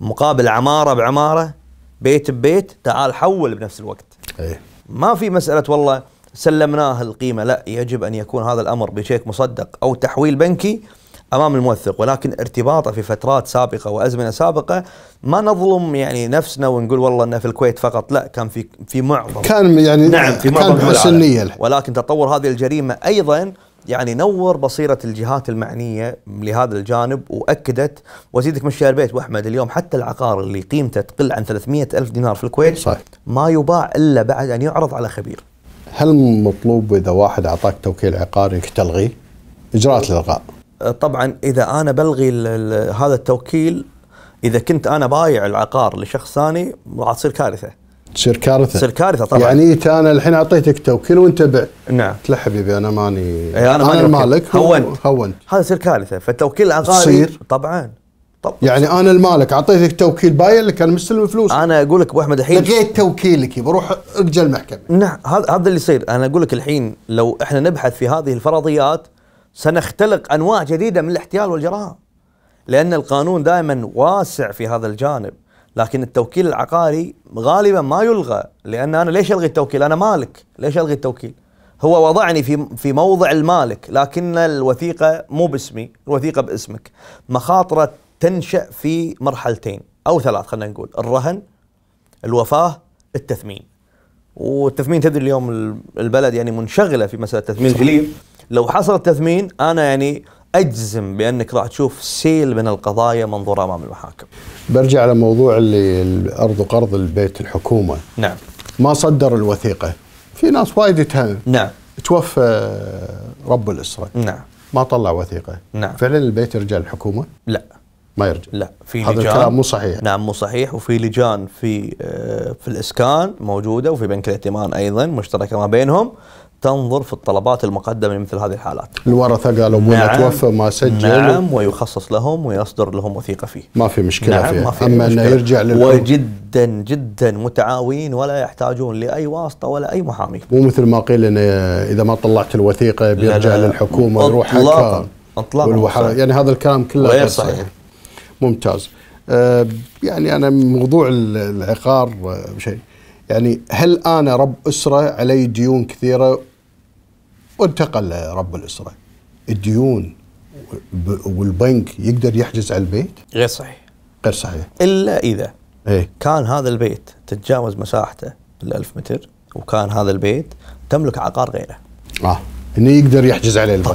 مقابل عماره بعماره بيت ببيت تعال حول بنفس الوقت أيه. ما في مساله والله سلمناه القيمه لا يجب ان يكون هذا الامر بشيك مصدق او تحويل بنكي امام الموثق ولكن ارتباطه في فترات سابقه وازمنه سابقه ما نظلم يعني نفسنا ونقول والله انه في الكويت فقط لا كان في في معظم كان يعني نعم في معظم كان حسنيه ولكن تطور هذه الجريمه ايضا يعني نور بصيرة الجهات المعنية لهذا الجانب وأكدت وزيدك من شعر بيت وأحمد اليوم حتى العقار اللي قيمته تقل عن 300 ألف دينار في الكويت صح. ما يباع إلا بعد أن يعرض على خبير هل مطلوب إذا واحد أعطاك توكيل عقاري أنك تلغيه؟ إجراءات الإلغاء أه، طبعا إذا أنا بلغي هذا التوكيل إذا كنت أنا بايع العقار لشخص ثاني راح تصير كارثة تصير كارثه تصير كارثه طبعا يعني انت انا الحين اعطيتك توكيل وانت بعت نعم لا حبيبي انا ماني انا, أنا المالك هونت هونت هذا يصير كارثه فالتوكيل العقاري تصير طبعا طب يعني انا المالك اعطيتك توكيل باين لك انا مستلم فلوس انا اقول لك ابو احمد الحين لقيت توكيلك بروح ارجع المحكمه نعم هذا هذا اللي يصير انا اقول لك الحين لو احنا نبحث في هذه الفرضيات سنختلق انواع جديده من الاحتيال والجرائم لان القانون دائما واسع في هذا الجانب لكن التوكيل العقاري غالبا ما يلغى لان انا ليش الغي التوكيل؟ انا مالك، ليش الغي التوكيل؟ هو وضعني في في موضع المالك لكن الوثيقه مو باسمي، الوثيقه باسمك. مخاطره تنشا في مرحلتين او ثلاث خلينا نقول، الرهن الوفاه التثمين. والتثمين تدري اليوم البلد يعني منشغله في مساله التثمين لو حصل التثمين انا يعني اجزم بانك راح تشوف سيل من القضايا منظوره امام المحاكم. برجع لموضوع اللي الارض وقرض البيت الحكومه. نعم. ما صدر الوثيقه. في ناس وايد يتهم. نعم. توفى رب الاسره. نعم. ما طلع وثيقه. نعم. فعلا البيت يرجع للحكومه؟ لا. ما يرجع. لا، في هذا لجان هذا الكلام مو صحيح. نعم مو صحيح وفي لجان في آه، في الاسكان موجوده وفي بنك الائتمان ايضا مشتركه ما بينهم تنظر في الطلبات المقدمه لمثل هذه الحالات. الورثه قالوا ابونا نعم توفى ما سجل نعم ويخصص لهم ويصدر لهم وثيقه فيه. ما في مشكله نعم فيها. ما في اما انه يرجع للأم وجدا جدا متعاونين ولا يحتاجون لاي واسطه ولا اي محامي. مو مثل ما قيل انه اذا ما طلعت الوثيقه بيرجع لا لا للحكومه ويروح اطلاقا اطلاقا يعني هذا الكلام كله غير صحيح. صحيح. ممتاز. أه يعني انا موضوع العقار أه، شيء يعني هل انا رب اسره علي ديون كثيره وانتقل رب الاسره الديون والبنك يقدر يحجز على البيت؟ غير صحيح غير صحيح الا اذا إيه؟ كان هذا البيت تتجاوز مساحته بال 1000 متر وكان هذا البيت تملك عقار غيره. اه انه يقدر يحجز عليه البنك.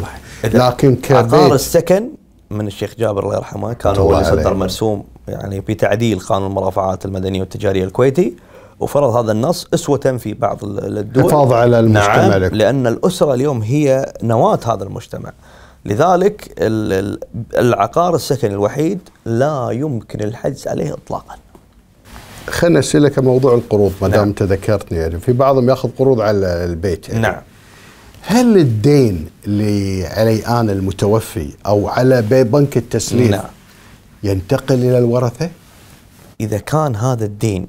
طبعا لكن كبيت عقار السكن من الشيخ جابر الله يرحمه كان هو اللي صدر مرسوم يعني بتعديل قانون المرافعات المدنيه والتجاريه الكويتي وفرض هذا النص أسوة في بعض الدول حفاظ على نعم، المجتمع نعم لك. لأن الأسرة اليوم هي نواة هذا المجتمع لذلك العقار السكني الوحيد لا يمكن الحجز عليه إطلاقا خلنا أسألك موضوع القروض ما دام نعم. تذكرتني يعني في بعضهم ياخذ قروض على البيت يعني. نعم هل الدين اللي علي أنا المتوفي أو على بنك التسليم نعم. ينتقل إلى الورثة؟ إذا كان هذا الدين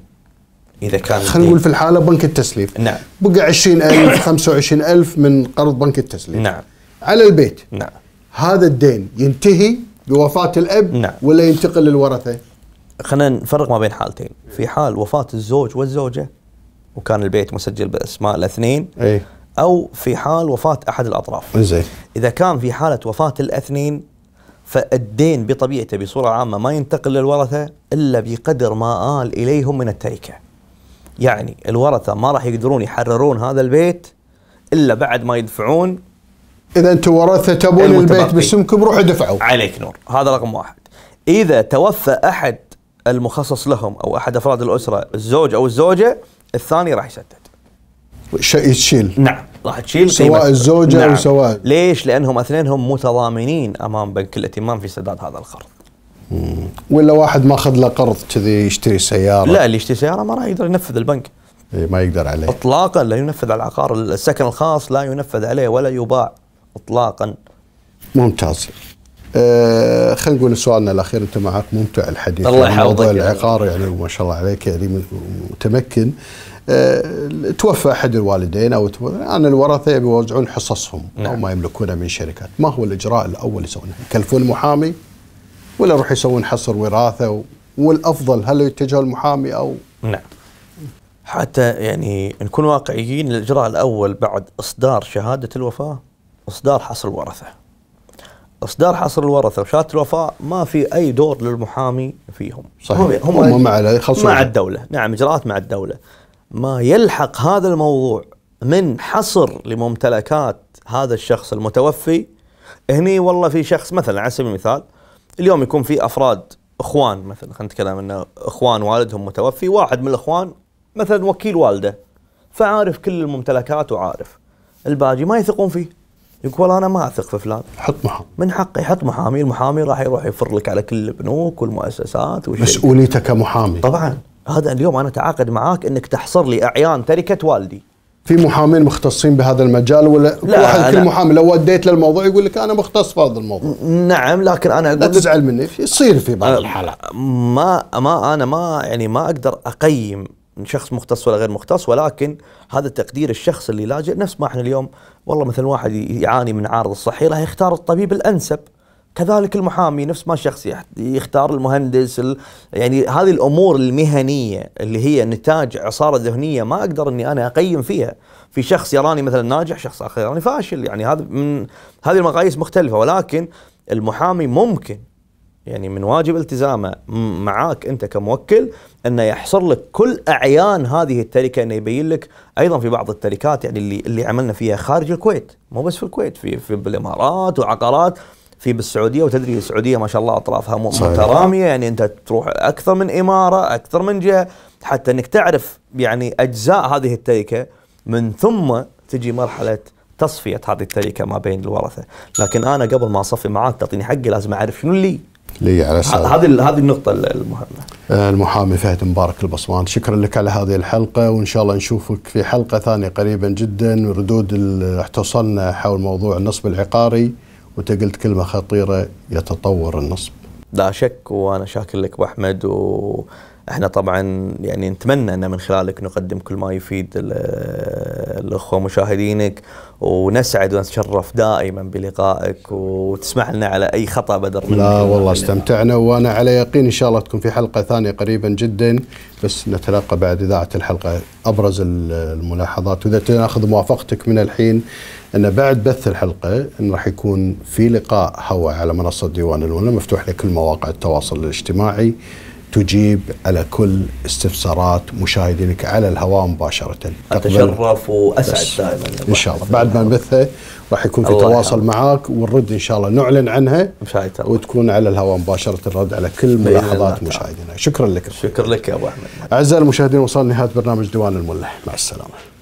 اذا كان خلينا نقول في الحاله بنك التسليف نعم بقى 20000 25000 من قرض بنك التسليف نعم على البيت نعم هذا الدين ينتهي بوفاه الاب نعم ولا ينتقل للورثه؟ خلينا نفرق ما بين حالتين، في حال وفاه الزوج والزوجه وكان البيت مسجل باسماء الاثنين اي او في حال وفاه احد الاطراف. زين اذا كان في حاله وفاه الاثنين فالدين بطبيعته بصوره عامه ما ينتقل للورثه الا بقدر ما آل اليهم من التركه. يعني الورثه ما راح يقدرون يحررون هذا البيت الا بعد ما يدفعون اذا انتم ورثه تبون البيت باسمكم روحوا دفعوا عليك نور هذا رقم واحد اذا توفى احد المخصص لهم او احد افراد الاسره الزوج او الزوجه الثاني راح يسدد شيء تشيل نعم راح تشيل سواء الزوجه نعم. او سواء ليش؟ لانهم اثنينهم متضامنين امام بنك الائتمان في سداد هذا القرض ولا واحد ماخذ له قرض كذي يشتري سياره لا اللي يشتري سياره ما راح يقدر ينفذ البنك إيه، ما يقدر عليه اطلاقا لا ينفذ على العقار السكن الخاص لا ينفذ عليه ولا يباع اطلاقا ممتاز آه خلينا نقول سؤالنا الاخير انت معك ممتع الحديث الله يعني، يحفظك موضوع العقار يعني ما شاء الله عليك يعني متمكن آه توفى احد الوالدين او عن الورثه يبي يوزعون حصصهم نعم. او ما يملكونه من شركات، ما هو الاجراء الاول يسوونه؟ يكلفون محامي؟ ولا يروح يسوون حصر وراثه والافضل هل يتجه المحامي او نعم حتى يعني نكون واقعيين الاجراء الاول بعد اصدار شهاده الوفاه اصدار حصر الورثه اصدار حصر الورثه وشهاده الوفاه ما في اي دور للمحامي فيهم صحيح هم, هم مع مع الدوله نعم اجراءات مع الدوله ما يلحق هذا الموضوع من حصر لممتلكات هذا الشخص المتوفي هني والله في شخص مثلا على سبيل المثال اليوم يكون في افراد اخوان مثلا خلينا نتكلم انه اخوان والدهم متوفي واحد من الاخوان مثلا وكيل والده فعارف كل الممتلكات وعارف الباقي ما يثقون فيه يقول والله انا ما اثق في فلان حط محامي من حقه يحط محامي المحامي راح يروح يفر لك على كل البنوك والمؤسسات مسؤوليته كمحامي طبعا هذا اليوم انا اتعاقد معاك انك تحصر لي اعيان تركه والدي في محامين مختصين بهذا المجال ولا كل واحد كل محامي لو وديت للموضوع يقول لك انا مختص في هذا الموضوع نعم لكن انا اقول لا تزعل مني يصير في بعض أه، الحالات ما ما انا ما يعني ما اقدر اقيم شخص مختص ولا غير مختص ولكن هذا تقدير الشخص اللي لاجئ نفس ما احنا اليوم والله مثلا واحد يعاني من عارض صحي راح يختار الطبيب الانسب كذلك المحامي نفس ما الشخص يختار المهندس يعني هذه الامور المهنيه اللي هي نتاج عصاره ذهنيه ما اقدر اني انا اقيم فيها في شخص يراني مثلا ناجح شخص اخر يراني فاشل يعني هذا من هذه المقاييس مختلفه ولكن المحامي ممكن يعني من واجب التزامه معاك انت كموكل انه يحصر لك كل اعيان هذه التركه انه يبين لك ايضا في بعض التركات يعني اللي اللي عملنا فيها خارج الكويت مو بس في الكويت في في الامارات وعقارات في بالسعوديه وتدري السعوديه ما شاء الله اطرافها متراميه يعني انت تروح اكثر من اماره اكثر من جهه حتى انك تعرف يعني اجزاء هذه التركه من ثم تجي مرحله تصفيه هذه التركه ما بين الورثه، لكن انا قبل ما اصفي معاك تعطيني حقي لازم اعرف شنو لي. لي على هذه هذه النقطه المهمه. آه، المحامي فهد مبارك البصمان، شكرا لك على هذه الحلقه وان شاء الله نشوفك في حلقه ثانيه قريبا جدا وردود اللي توصلنا حول موضوع النصب العقاري. وانت قلت كلمه خطيره يتطور النصب لا شك وانا شاكر لك ابو احمد واحنا طبعا يعني نتمنى ان من خلالك نقدم كل ما يفيد الاخوه مشاهدينك ونسعد ونتشرف دائما بلقائك وتسمح لنا على اي خطا بدر لا والله استمتعنا وانا على يقين ان شاء الله تكون في حلقه ثانيه قريبا جدا بس نتلقى بعد اذاعه الحلقه ابرز الملاحظات واذا تاخذ موافقتك من الحين ان بعد بث الحلقه ان راح يكون في لقاء هواء على منصه ديوان الأولى مفتوح لكل مواقع التواصل الاجتماعي تجيب على كل استفسارات مشاهدينك على الهواء مباشره اتشرف واسعد دائما ان شاء الله بعد ما نبثها راح يكون في تواصل معاك ونرد ان شاء الله نعلن عنها وتكون على الهواء مباشره الرد على كل ملاحظات مشاهدينا شكرا لك شكرا لك يا ابو احمد اعزائي المشاهدين وصلنا نهايه برنامج ديوان المله مع السلامه